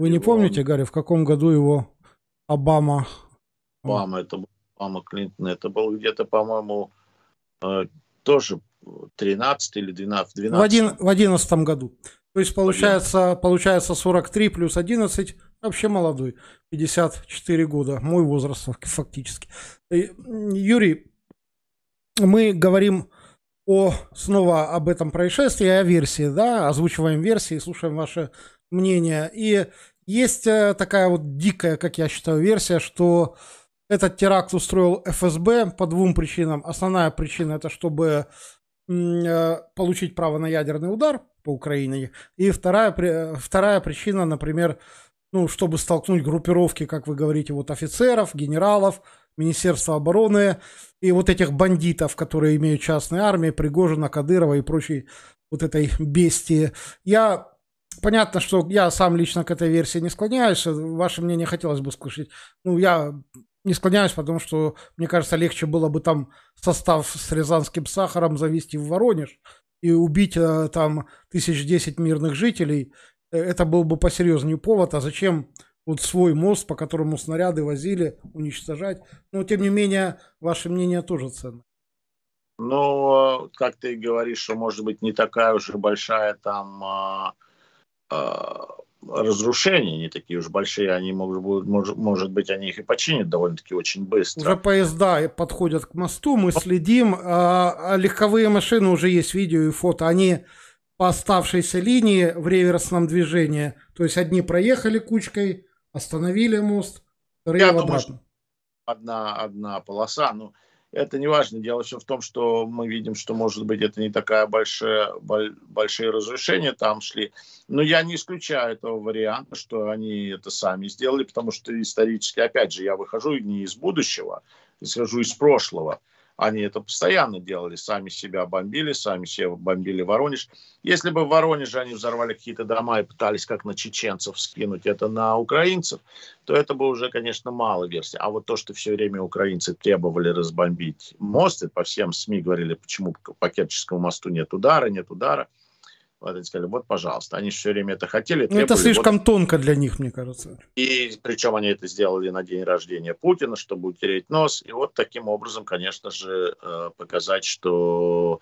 Вы не помните, Гарри, в каком году его Обама... Э, Обама, это был Обама Клинтон, это был где-то, по-моему, э, тоже 13 или 12. 12. В, один, в 11 году. То есть получается, получается 43 плюс 11, вообще молодой, 54 года, мой возраст фактически. Юрий, мы говорим о, снова об этом происшествии, о версии, да, озвучиваем версии, слушаем ваши мнение. И есть э, такая вот дикая, как я считаю, версия, что этот теракт устроил ФСБ по двум причинам. Основная причина это чтобы э, получить право на ядерный удар по Украине. И вторая, вторая причина, например, ну, чтобы столкнуть группировки, как вы говорите, вот офицеров, генералов, Министерства обороны и вот этих бандитов, которые имеют частные армии, Пригожина, Кадырова и прочие вот этой бестии. Я понятно, что я сам лично к этой версии не склоняюсь. Э, ваше мнение хотелось бы услышать. Ну, я не склоняюсь, потому что, мне кажется, легче было бы там состав с рязанским сахаром завести в Воронеж и убить э, там тысяч десять мирных жителей. Э, это был бы посерьезнее повод. А зачем вот свой мост, по которому снаряды возили, уничтожать? Но, тем не менее, ваше мнение тоже ценно. Ну, как ты говоришь, что, может быть, не такая уже большая там а, Э, разрушения не такие уж большие, они могут, может, может быть, они их и починят довольно-таки очень быстро. Уже поезда подходят к мосту, мы следим. А, а, легковые машины, уже есть видео и фото, они по оставшейся линии в реверсном движении. То есть одни проехали кучкой, остановили мост, вторые Я обратно. Думаю, одна, одна полоса, ну... Но это не важно. Дело все в том, что мы видим, что, может быть, это не такая большая, большие разрушения там шли. Но я не исключаю этого варианта, что они это сами сделали, потому что исторически, опять же, я выхожу не из будущего, я схожу из прошлого. Они это постоянно делали, сами себя бомбили, сами себя бомбили Воронеж. Если бы в Воронеже они взорвали какие-то дома и пытались как на чеченцев скинуть это на украинцев, то это бы уже, конечно, мало версия. А вот то, что все время украинцы требовали разбомбить мост, и по всем СМИ говорили, почему по Керченскому мосту нет удара, нет удара – вот они сказали, вот, пожалуйста. Они все время это хотели. Ну, требовали. Это слишком вот. тонко для них, мне кажется. И причем они это сделали на день рождения Путина, чтобы утереть нос. И вот таким образом, конечно же, э, показать, что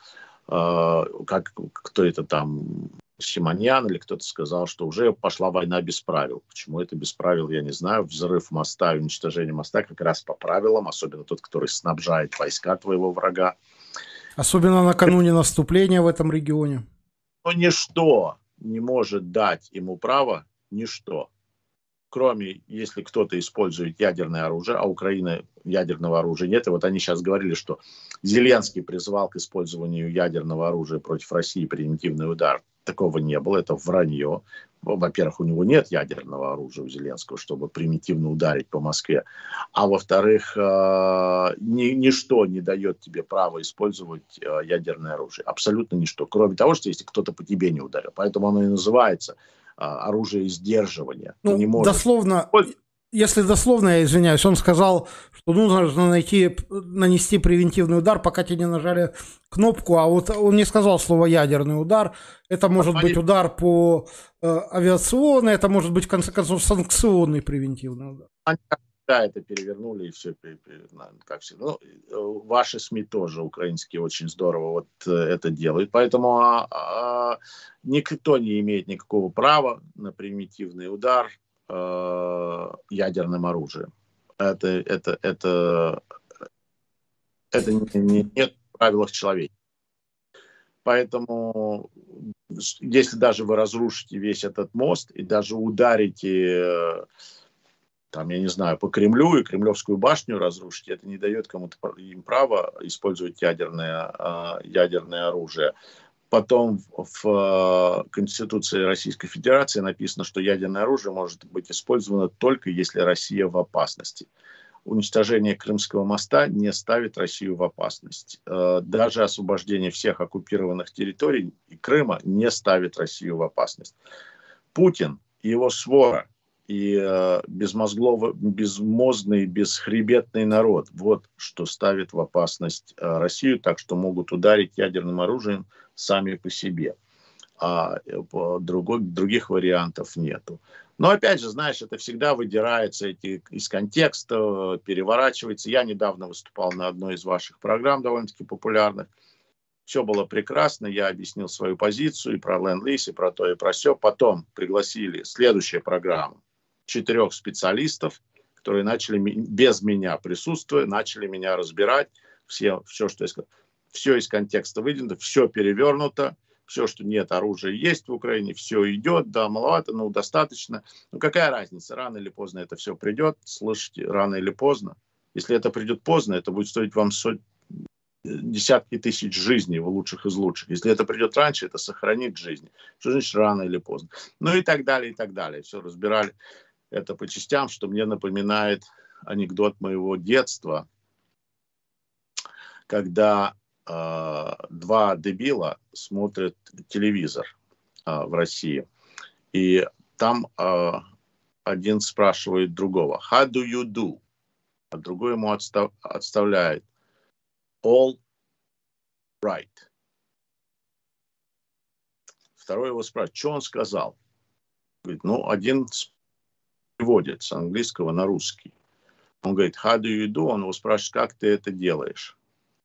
э, как кто это там, Симоньян или кто-то сказал, что уже пошла война без правил. Почему это без правил, я не знаю. Взрыв моста, уничтожение моста как раз по правилам, особенно тот, который снабжает войска твоего врага. Особенно накануне наступления в этом регионе. Но ничто не может дать ему право, ничто, кроме если кто-то использует ядерное оружие, а Украины ядерного оружия нет. И вот они сейчас говорили, что Зеленский призвал к использованию ядерного оружия против России примитивный удар такого не было, это вранье. Во-первых, у него нет ядерного оружия у Зеленского, чтобы примитивно ударить по Москве. А во-вторых, э, ни, ничто не дает тебе права использовать э, ядерное оружие. Абсолютно ничто. Кроме того, что если кто-то по тебе не ударил. Поэтому оно и называется э, оружие сдерживания. Ну, ты не можешь дословно, если дословно, я извиняюсь, он сказал, что нужно найти, нанести превентивный удар, пока тебе не нажали кнопку, а вот он не сказал слово ядерный удар. Это может а быть они... удар по э, авиационной, это может быть, в конце концов, санкционный превентивный удар. да, это перевернули и все, как все. Ну, э, ваши СМИ тоже украинские очень здорово вот э, это делают, поэтому а, а, никто не имеет никакого права на примитивный удар, э, ядерным оружием. Это, это, это, это не, не, нет в правилах человека. Поэтому, если даже вы разрушите весь этот мост и даже ударите, э, там, я не знаю, по Кремлю и Кремлевскую башню разрушите, это не дает кому-то им права использовать ядерное, э, ядерное оружие. Потом в э, Конституции Российской Федерации написано, что ядерное оружие может быть использовано только если Россия в опасности. Уничтожение Крымского моста не ставит Россию в опасность. Э, даже освобождение всех оккупированных территорий и Крыма не ставит Россию в опасность. Путин и его свора и э, безмозгловый, безмозный, бесхребетный народ. Вот что ставит в опасность э, Россию, так что могут ударить ядерным оружием сами по себе. А э, другой, других вариантов нету. Но опять же, знаешь, это всегда выдирается эти, из контекста, переворачивается. Я недавно выступал на одной из ваших программ, довольно-таки популярных. Все было прекрасно, я объяснил свою позицию и про ленд-лиз, и про то, и про все. Потом пригласили следующая программа четырех специалистов, которые начали без меня присутствуя, начали меня разбирать, все, все, что я все из контекста выделено, все перевернуто, все, что нет, оружия есть в Украине, все идет, да, маловато, но ну, достаточно. Ну, какая разница, рано или поздно это все придет, слышите, рано или поздно. Если это придет поздно, это будет стоить вам сот десятки тысяч жизней, в лучших из лучших. Если это придет раньше, это сохранит жизни. Что значит рано или поздно? Ну и так далее, и так далее. Все разбирали это по частям, что мне напоминает анекдот моего детства, когда э, два дебила смотрят телевизор э, в России, и там э, один спрашивает другого «How do you do?», а другой ему отстав, отставляет «All right». Второй его спрашивает, что он сказал? Говорит, ну, один переводит с английского на русский. Он говорит, how do you do? Он его спрашивает, как ты это делаешь?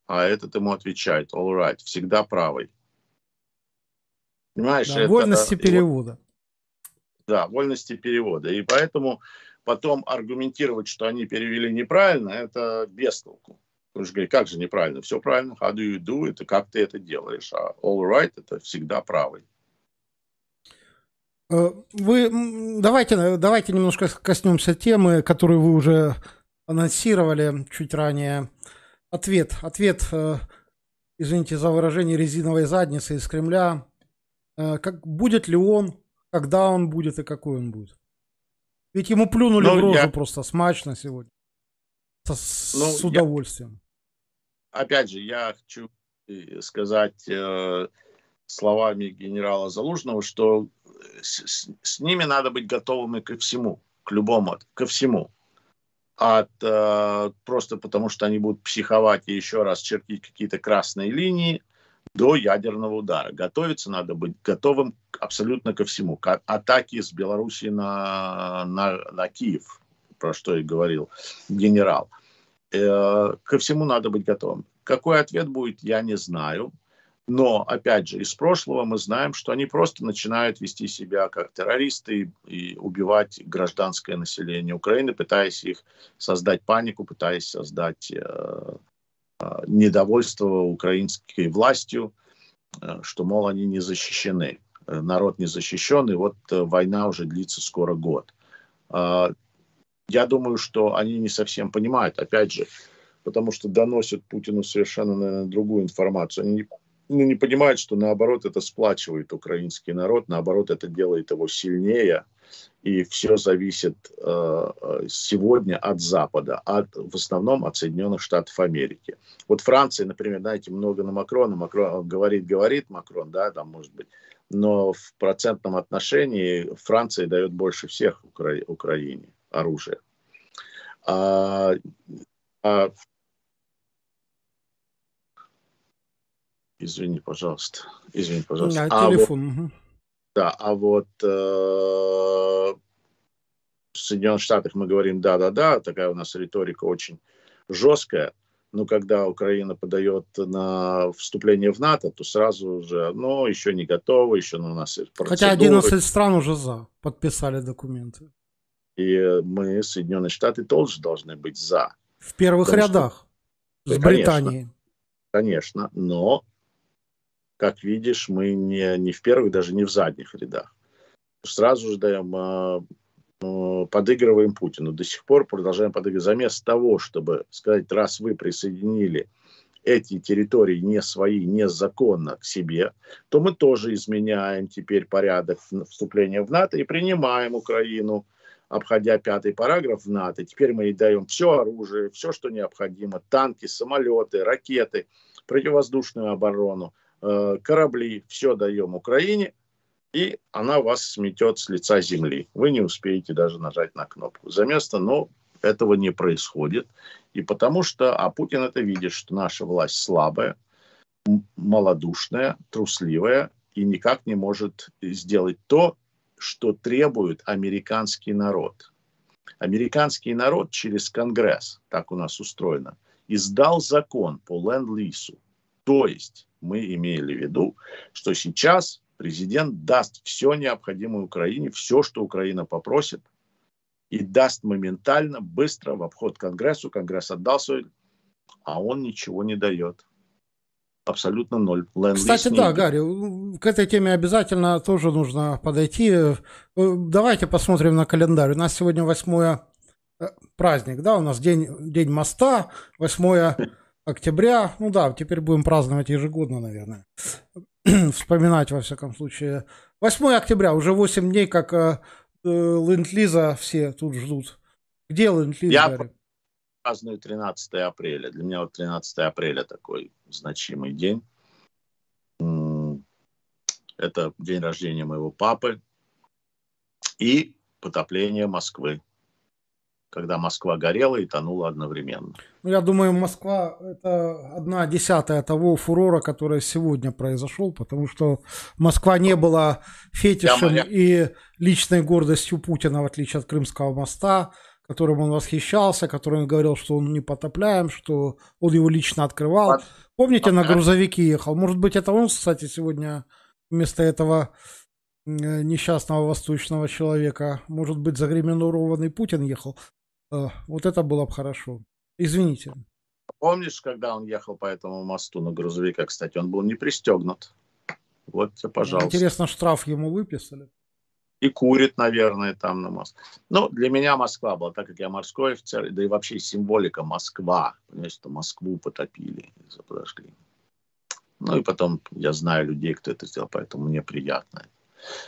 А этот ему отвечает, all right, всегда правый. Понимаешь? Да, это, вольности перевода. Вот, да, вольности перевода. И поэтому потом аргументировать, что они перевели неправильно, это без толку. Потому же говорит, как же неправильно? Все правильно, how do you do? Это как ты это делаешь? А all right – это всегда правый. Э, вы давайте, э, давайте немножко коснемся темы, которую вы уже анонсировали чуть ранее. Ответ. Ответ, э, извините за выражение, резиновой задницы из Кремля. Как, будет ли он, когда он будет и какой он будет? Ведь ему плюнули ну, в рожу я... просто смачно сегодня. С, ну, с удовольствием. Я... Опять же, я хочу сказать э, словами генерала Залужного, что с, с ними надо быть готовыми ко всему, к любому, ко всему. От, э, просто потому, что они будут психовать и еще раз чертить какие-то красные линии до ядерного удара. Готовиться надо быть готовым абсолютно ко всему. К атаке с Белоруссии на, на, на Киев, про что и говорил генерал. Э, ко всему надо быть готовым. Какой ответ будет, я не знаю. Но, опять же, из прошлого мы знаем, что они просто начинают вести себя как террористы и убивать гражданское население Украины, пытаясь их создать панику, пытаясь создать э, э, недовольство украинской властью, э, что, мол, они не защищены, э, народ не защищен, и вот э, война уже длится скоро год. Э, я думаю, что они не совсем понимают, опять же, потому что доносят Путину совершенно наверное, другую информацию. Они не ну, не понимают, что наоборот это сплачивает украинский народ, наоборот это делает его сильнее, и все зависит э, э, сегодня от Запада, от, в основном от Соединенных Штатов Америки. Вот Франция, например, знаете, много на Макрона, Макрон говорит, говорит Макрон, да, там может быть, но в процентном отношении Франция дает больше всех Укра... Украине оружия. А, а Извини, пожалуйста. Извини, пожалуйста. Да, а телефон. Вот, угу. Да, а вот э, в Соединенных Штатах мы говорим «да-да-да», такая у нас риторика очень жесткая, но когда Украина подает на вступление в НАТО, то сразу же, ну, еще не готово, еще у нас процедуры. Хотя 11 стран уже за, подписали документы. И мы, Соединенные Штаты, тоже должны быть за. В первых Потому рядах что... с Британией. Конечно, конечно, но как видишь, мы не, не в первых, даже не в задних рядах. Сразу же даем, а, а, подыгрываем Путину. До сих пор продолжаем подыгрывать. Заместо того, чтобы сказать, раз вы присоединили эти территории не свои, незаконно к себе, то мы тоже изменяем теперь порядок вступления в НАТО и принимаем Украину, обходя пятый параграф в НАТО. Теперь мы ей даем все оружие, все, что необходимо, танки, самолеты, ракеты, противовоздушную оборону. Э, корабли, все даем Украине, и она вас сметет с лица земли. Вы не успеете даже нажать на кнопку. за место но этого не происходит. И потому что, а Путин это видит, что наша власть слабая, малодушная, трусливая и никак не может сделать то, что требует американский народ. Американский народ через Конгресс, так у нас устроено, издал закон по ленд-лису. То есть мы имели в виду, что сейчас президент даст все необходимое Украине, все, что Украина попросит, и даст моментально, быстро в обход Конгрессу. Конгресс отдал свой, а он ничего не дает. Абсолютно ноль. Ленд Кстати, да, Гарри, к этой теме обязательно тоже нужно подойти. Э, давайте посмотрим на календарь. У нас сегодня 8 э, праздник, да, у нас день, день моста, 8 октября. Ну да, теперь будем праздновать ежегодно, наверное. Вспоминать, во всяком случае. 8 октября, уже 8 дней, как э, э, Ленд-Лиза все тут ждут. Где Ленд-Лиза? Я праздную 13 апреля. Для меня вот 13 апреля такой значимый день. Это день рождения моего папы и потопление Москвы когда Москва горела и тонула одновременно. Ну, я думаю, Москва это одна десятая того фурора, который сегодня произошел, потому что Москва не была фетишем и личной гордостью Путина, в отличие от Крымского моста, которым он восхищался, которым он говорил, что он «Ну, не потопляем, что он его лично открывал. Помните, на грузовике ехал? Может быть, это он, кстати, сегодня вместо этого э, несчастного восточного человека. Может быть, загриминованный Путин ехал. Э, вот это было бы хорошо. Извините. Помнишь, когда он ехал по этому мосту на грузовике, кстати, он был не пристегнут. Вот тебе, пожалуйста. Интересно, штраф ему выписали? И курит, наверное, там на мост. Ну, для меня Москва была, так как я морской офицер, да и вообще символика Москва. Понимаешь, что Москву потопили, подожгли. Ну и потом я знаю людей, кто это сделал, поэтому мне приятно.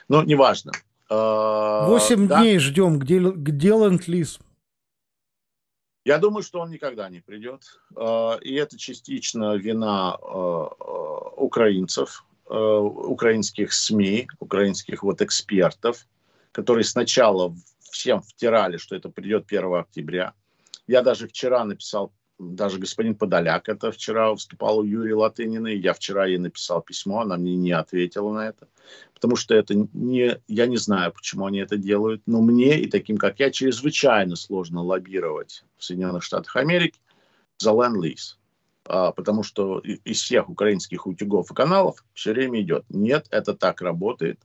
Ну, неважно. Э, Восемь дней ждем, где, где ленд-лиз? Я думаю, что он никогда не придет. Э, и это частично вина э, э, украинцев, украинских СМИ, украинских вот экспертов, которые сначала всем втирали, что это придет 1 октября. Я даже вчера написал даже господин Подоляк это вчера выступал у Юрия Латынина, я вчера ей написал письмо, она мне не ответила на это, потому что это не, я не знаю, почему они это делают, но мне и таким, как я, чрезвычайно сложно лоббировать в Соединенных Штатах Америки за ленд-лиз, а, потому что из всех украинских утюгов и каналов все время идет, нет, это так работает,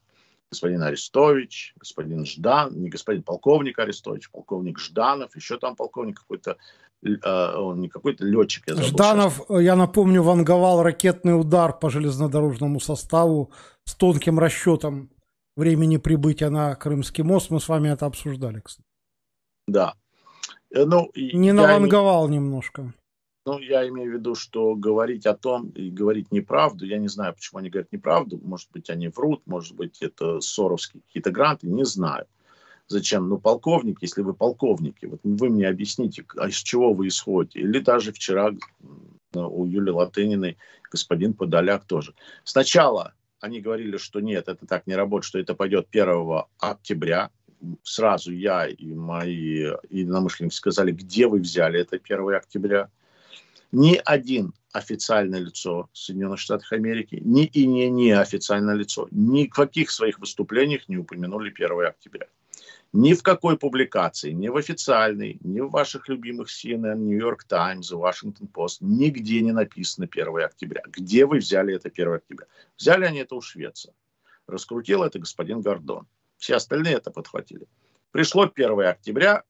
господин Арестович, господин Ждан, не господин полковник Арестович, полковник Жданов, еще там полковник какой-то а, он не какой-то летчик. Я забыл, Жданов, сейчас. Э, я напомню, ванговал ракетный удар по железнодорожному составу с тонким расчетом времени прибытия на Крымский мост. Мы с вами это обсуждали, кстати. Да. Э, ну, не наванговал не... немножко. Ну, я имею в виду, что говорить о том и говорить неправду, я не знаю, почему они говорят неправду, может быть, они врут, может быть, это соровские какие-то гранты, не знаю. Зачем? Ну, полковник, если вы полковники, вот вы мне объясните, а из чего вы исходите. Или даже вчера э, у Юлии Латыниной господин Подоляк тоже. Сначала они говорили, что нет, это так не работает, что это пойдет 1 октября. Сразу я и мои единомышленники сказали, где вы взяли это 1 октября. Ни один официальное лицо Соединенных Штатов Америки, ни и не официальное лицо, ни в каких своих выступлениях не упомянули 1 октября. Ни в какой публикации, ни в официальной, ни в ваших любимых CNN, New York Times, Washington Post, нигде не написано 1 октября. Где вы взяли это 1 октября? Взяли они это у Швеции. Раскрутил это господин Гордон. Все остальные это подхватили. Пришло 1 октября,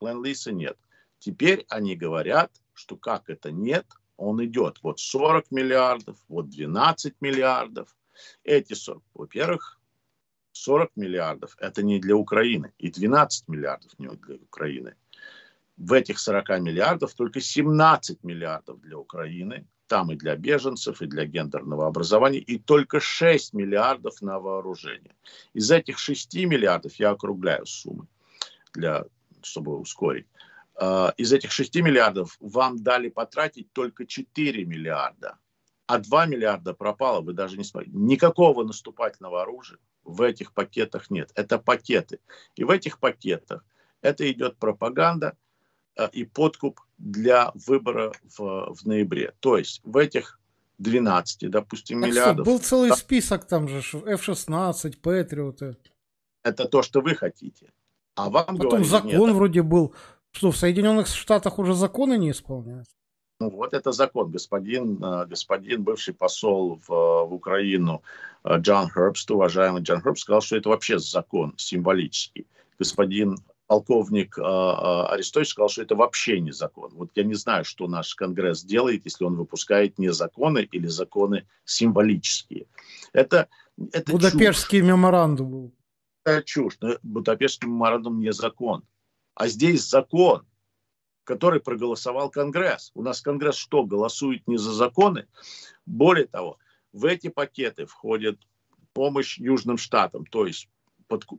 ленд нет. Теперь они говорят, что как это нет, он идет. Вот 40 миллиардов, вот 12 миллиардов. Эти 40, во-первых, 40 миллиардов – это не для Украины, и 12 миллиардов не для Украины. В этих 40 миллиардов только 17 миллиардов для Украины, там и для беженцев, и для гендерного образования, и только 6 миллиардов на вооружение. Из этих 6 миллиардов, я округляю суммы, для, чтобы ускорить, а, из этих 6 миллиардов вам дали потратить только 4 миллиарда, а 2 миллиарда пропало, вы даже не смотрите. Никакого наступательного оружия, в этих пакетах нет. Это пакеты. И в этих пакетах это идет пропаганда э, и подкуп для выбора в, в ноябре. То есть в этих 12, допустим, так миллиардов... Стоп, был целый список там же, F-16, Патриоты. Это то, что вы хотите. А вам Потом говорили, закон нет. вроде был. Что, в Соединенных Штатах уже законы не исполняются? Ну, вот это закон. Господин, э, господин бывший посол в, э, в Украину э, Джон Хербст, уважаемый Джон Хербст, сказал, что это вообще закон символический. Господин полковник э, Арестович сказал, что это вообще не закон. Вот я не знаю, что наш Конгресс делает, если он выпускает не законы или законы символические. Это, это Будапештский чушь. меморандум был. Это чушь. Будапештский меморандум не закон. А здесь закон – который проголосовал Конгресс. У нас Конгресс что, голосует не за законы? Более того, в эти пакеты входит помощь Южным Штатам, то есть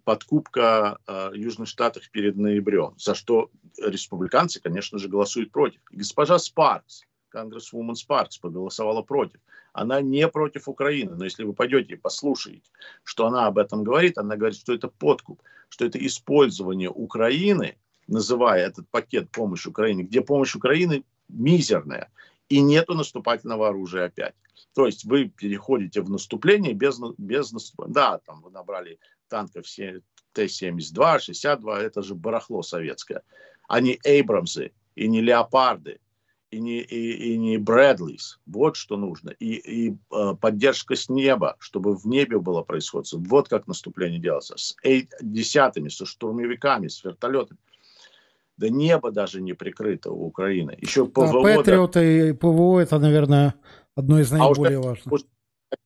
подкупка э, Южных штатах перед ноябрем, за что республиканцы, конечно же, голосуют против. И госпожа Спаркс, конгрессвумен Спаркс, проголосовала против. Она не против Украины, но если вы пойдете и послушаете, что она об этом говорит, она говорит, что это подкуп, что это использование Украины – называя этот пакет помощь Украине, где помощь Украины мизерная, и нету наступательного оружия опять. То есть вы переходите в наступление без, без наступления. Да, там вы набрали танков Т-72, 62, это же барахло советское. Они а Эйбрамсы и не Леопарды, и не, и, и не Брэдлис. Вот что нужно. И, и э, поддержка с неба, чтобы в небе было происходство. Вот как наступление делается. С э, десятыми, со штурмовиками, с вертолетами да небо даже не прикрыто у Украины. Еще ПВО... Патриот да... и ПВО это, наверное, одно из а наиболее а важных. Уж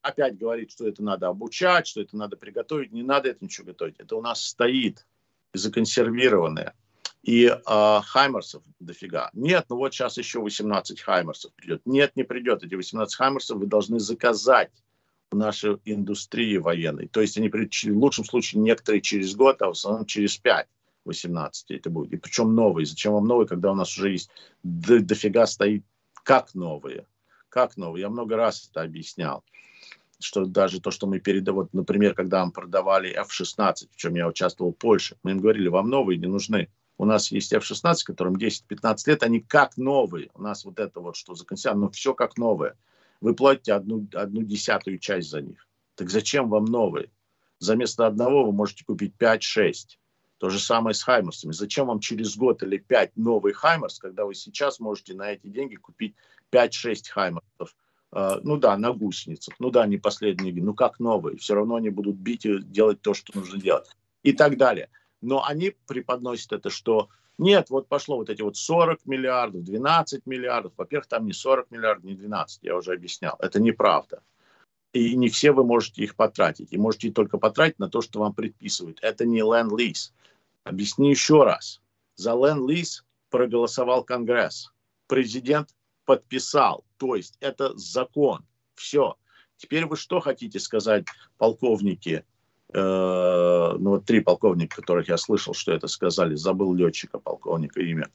опять говорит, что это надо обучать, что это надо приготовить. Не надо это ничего готовить. Это у нас стоит законсервированное. И э, хаймерсов дофига. Нет, ну вот сейчас еще 18 хаймерсов придет. Нет, не придет. Эти 18 хаймерсов вы должны заказать в нашей индустрии военной. То есть они придут, в лучшем случае некоторые через год, а в основном через пять. 18 это будет. И причем новые. Зачем вам новые, когда у нас уже есть до, дофига стоит как новые? Как новые? Я много раз это объяснял что даже то, что мы передавали, вот, например, когда нам продавали F-16, в чем я участвовал в Польше, мы им говорили, вам новые не нужны. У нас есть F-16, которым 10-15 лет, они как новые. У нас вот это вот, что за консерв, но ну, все как новое. Вы платите одну, одну десятую часть за них. Так зачем вам новые? За место одного вы можете купить 5-6. То же самое с Хаймерсами. Зачем вам через год или пять новый Хаймерс, когда вы сейчас можете на эти деньги купить 5-6 Хаймерсов? А, ну да, на гусеницах, ну да, не последние, ну как новые, все равно они будут бить и делать то, что нужно делать и так далее. Но они преподносят это, что нет, вот пошло вот эти вот 40 миллиардов, 12 миллиардов. Во-первых, там не 40 миллиардов, не 12, я уже объяснял. Это неправда. И не все вы можете их потратить. И можете только потратить на то, что вам предписывают. Это не ленд-лиз. Объясни еще раз. За ленд лиз проголосовал Конгресс. Президент подписал. То есть это закон. Все. Теперь вы что хотите сказать, полковники? Э, ну, вот три полковника, которых я слышал, что это сказали. Забыл летчика, полковника имя.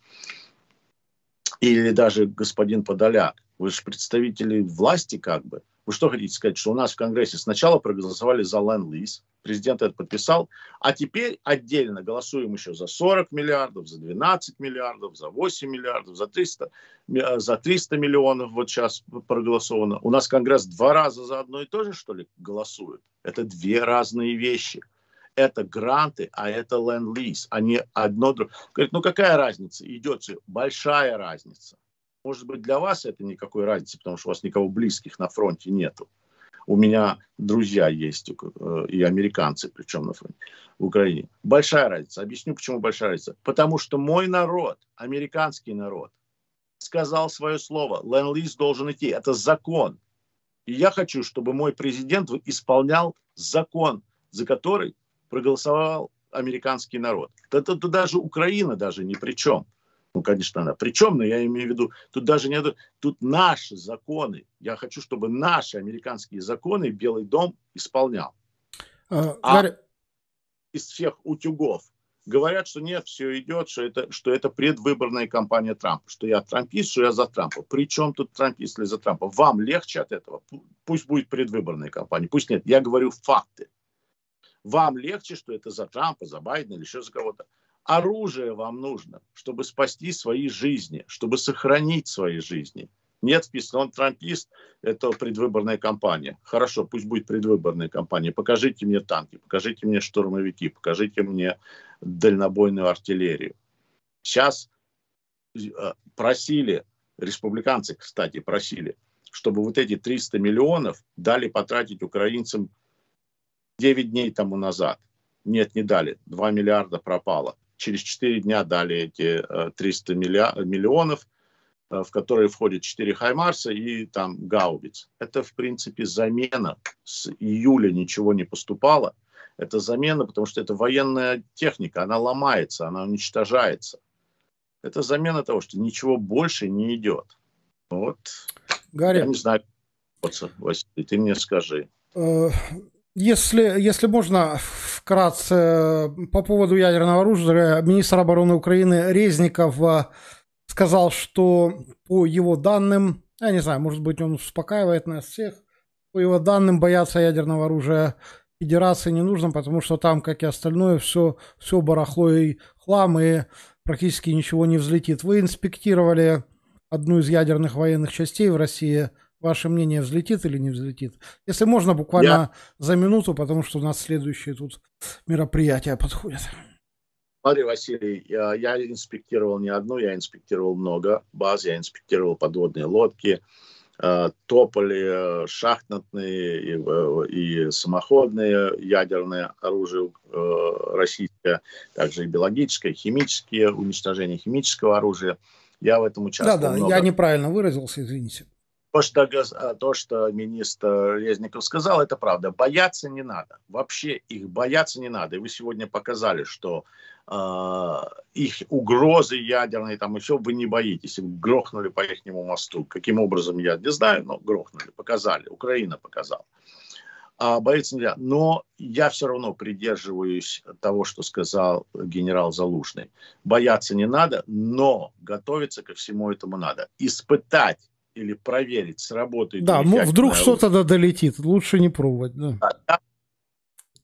Или даже господин Подоляк. Вы же представители власти как бы. Вы что хотите сказать, что у нас в Конгрессе сначала проголосовали за ленд лиз Президент это подписал. А теперь отдельно голосуем еще за 40 миллиардов, за 12 миллиардов, за 8 миллиардов, за 300, э, за 300 миллионов вот сейчас проголосовано. У нас Конгресс два раза за одно и то же, что ли, голосует? Это две разные вещи. Это гранты, а это ленд-лиз, а одно другое. Говорит, ну какая разница? Идете, большая разница. Может быть, для вас это никакой разницы, потому что у вас никого близких на фронте нету. У меня друзья есть э, и американцы, причем на фронте, в Украине. Большая разница. Объясню, почему большая разница. Потому что мой народ, американский народ, сказал свое слово. Лен-лиз должен идти. Это закон. И я хочу, чтобы мой президент исполнял закон, за который проголосовал американский народ. Это, это даже Украина даже ни при чем. Ну, конечно, она. Причем, но ну, я имею в виду, тут даже нет, тут наши законы. Я хочу, чтобы наши американские законы Белый дом исполнял. А, а из всех утюгов говорят, что нет, все идет, что это, что это предвыборная кампания Трампа, что я трампист, что я за Трампа. Причем тут трампист или за Трампа? Вам легче от этого? Пусть будет предвыборная кампания, пусть нет. Я говорю факты. Вам легче, что это за Трампа, за Байдена или еще за кого-то оружие вам нужно, чтобы спасти свои жизни, чтобы сохранить свои жизни. Нет, вписано, он трампист, это предвыборная кампания. Хорошо, пусть будет предвыборная кампания. Покажите мне танки, покажите мне штурмовики, покажите мне дальнобойную артиллерию. Сейчас э, просили, республиканцы, кстати, просили, чтобы вот эти 300 миллионов дали потратить украинцам 9 дней тому назад. Нет, не дали. 2 миллиарда пропало через 4 дня дали эти 300 э, миллиа- миллионов, э, в которые входит 4 Хаймарса и там Гаубиц. Это, в принципе, замена. С июля ничего не поступало. Это замена, потому что это военная техника, она ломается, она уничтожается. Это замена того, что ничего больше не идет. Вот. Гарри. Я не знаю. Василий, ты мне скажи. Э, если, если можно, вкратце по поводу ядерного оружия, министр обороны Украины Резников э, сказал, что по его данным, я не знаю, может быть, он успокаивает нас всех, по его данным бояться ядерного оружия Федерации не нужно, потому что там, как и остальное, все, все барахло и хлам, и практически ничего не взлетит. Вы инспектировали одну из ядерных военных частей в России – ваше мнение, взлетит или не взлетит. Если можно, буквально Я... за минуту, потому что у нас следующие тут мероприятия подходят. Смотри, Василий, я, я инспектировал не одну, я инспектировал много баз, я инспектировал подводные лодки, э, тополи, э, шахтные и, э, и самоходные ядерные оружие э, российское, также и биологическое, химические, уничтожение химического оружия. Я в этом участвовал. Да, да, много. я неправильно выразился, извините. То что, а, то, что министр Резников сказал, это правда. Бояться не надо. Вообще их бояться не надо. И вы сегодня показали, что э, их угрозы ядерные там и все вы не боитесь. Им грохнули по ихнему мосту. Каким образом, я не знаю, но грохнули, показали. Украина показала. А бояться нельзя. Но я все равно придерживаюсь того, что сказал генерал Залужный. Бояться не надо, но готовиться ко всему этому надо. Испытать или проверить, сработает. Да, ну, вдруг что-то да долетит, лучше не пробовать. Да. Да,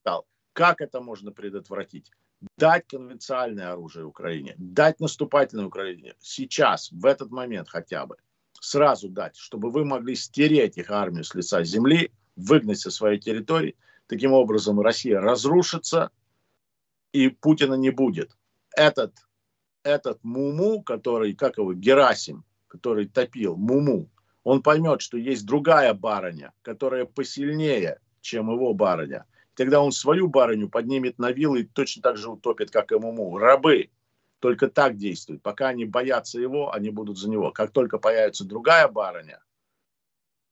да. Как это можно предотвратить? Дать конвенциальное оружие Украине, дать наступательное Украине сейчас, в этот момент хотя бы, сразу дать, чтобы вы могли стереть их армию с лица земли, выгнать со своей территории. Таким образом, Россия разрушится, и Путина не будет. Этот, этот Муму, который, как его, Герасим, который топил Муму, он поймет, что есть другая барыня, которая посильнее, чем его барыня. Тогда он свою барыню поднимет на вилы и точно так же утопит, как и Муму. Рабы только так действуют. Пока они боятся его, они будут за него. Как только появится другая барыня,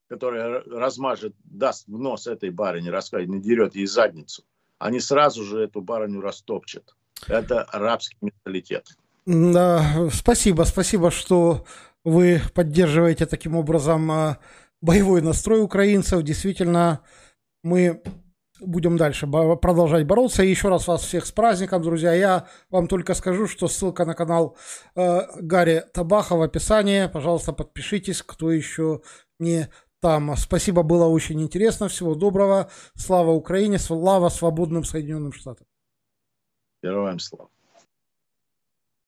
которая размажет, даст в нос этой барыне, рассказать, надерет ей задницу, они сразу же эту барыню растопчат. Это арабский менталитет. Да, спасибо, спасибо, что вы поддерживаете таким образом а, боевой настрой украинцев. Действительно, мы будем дальше продолжать бороться. И еще раз вас всех с праздником, друзья. Я вам только скажу, что ссылка на канал а, Гарри Табаха в описании. Пожалуйста, подпишитесь, кто еще не там. Спасибо, было очень интересно. Всего доброго. Слава Украине, слава свободным Соединенным Штатам. Героям слава.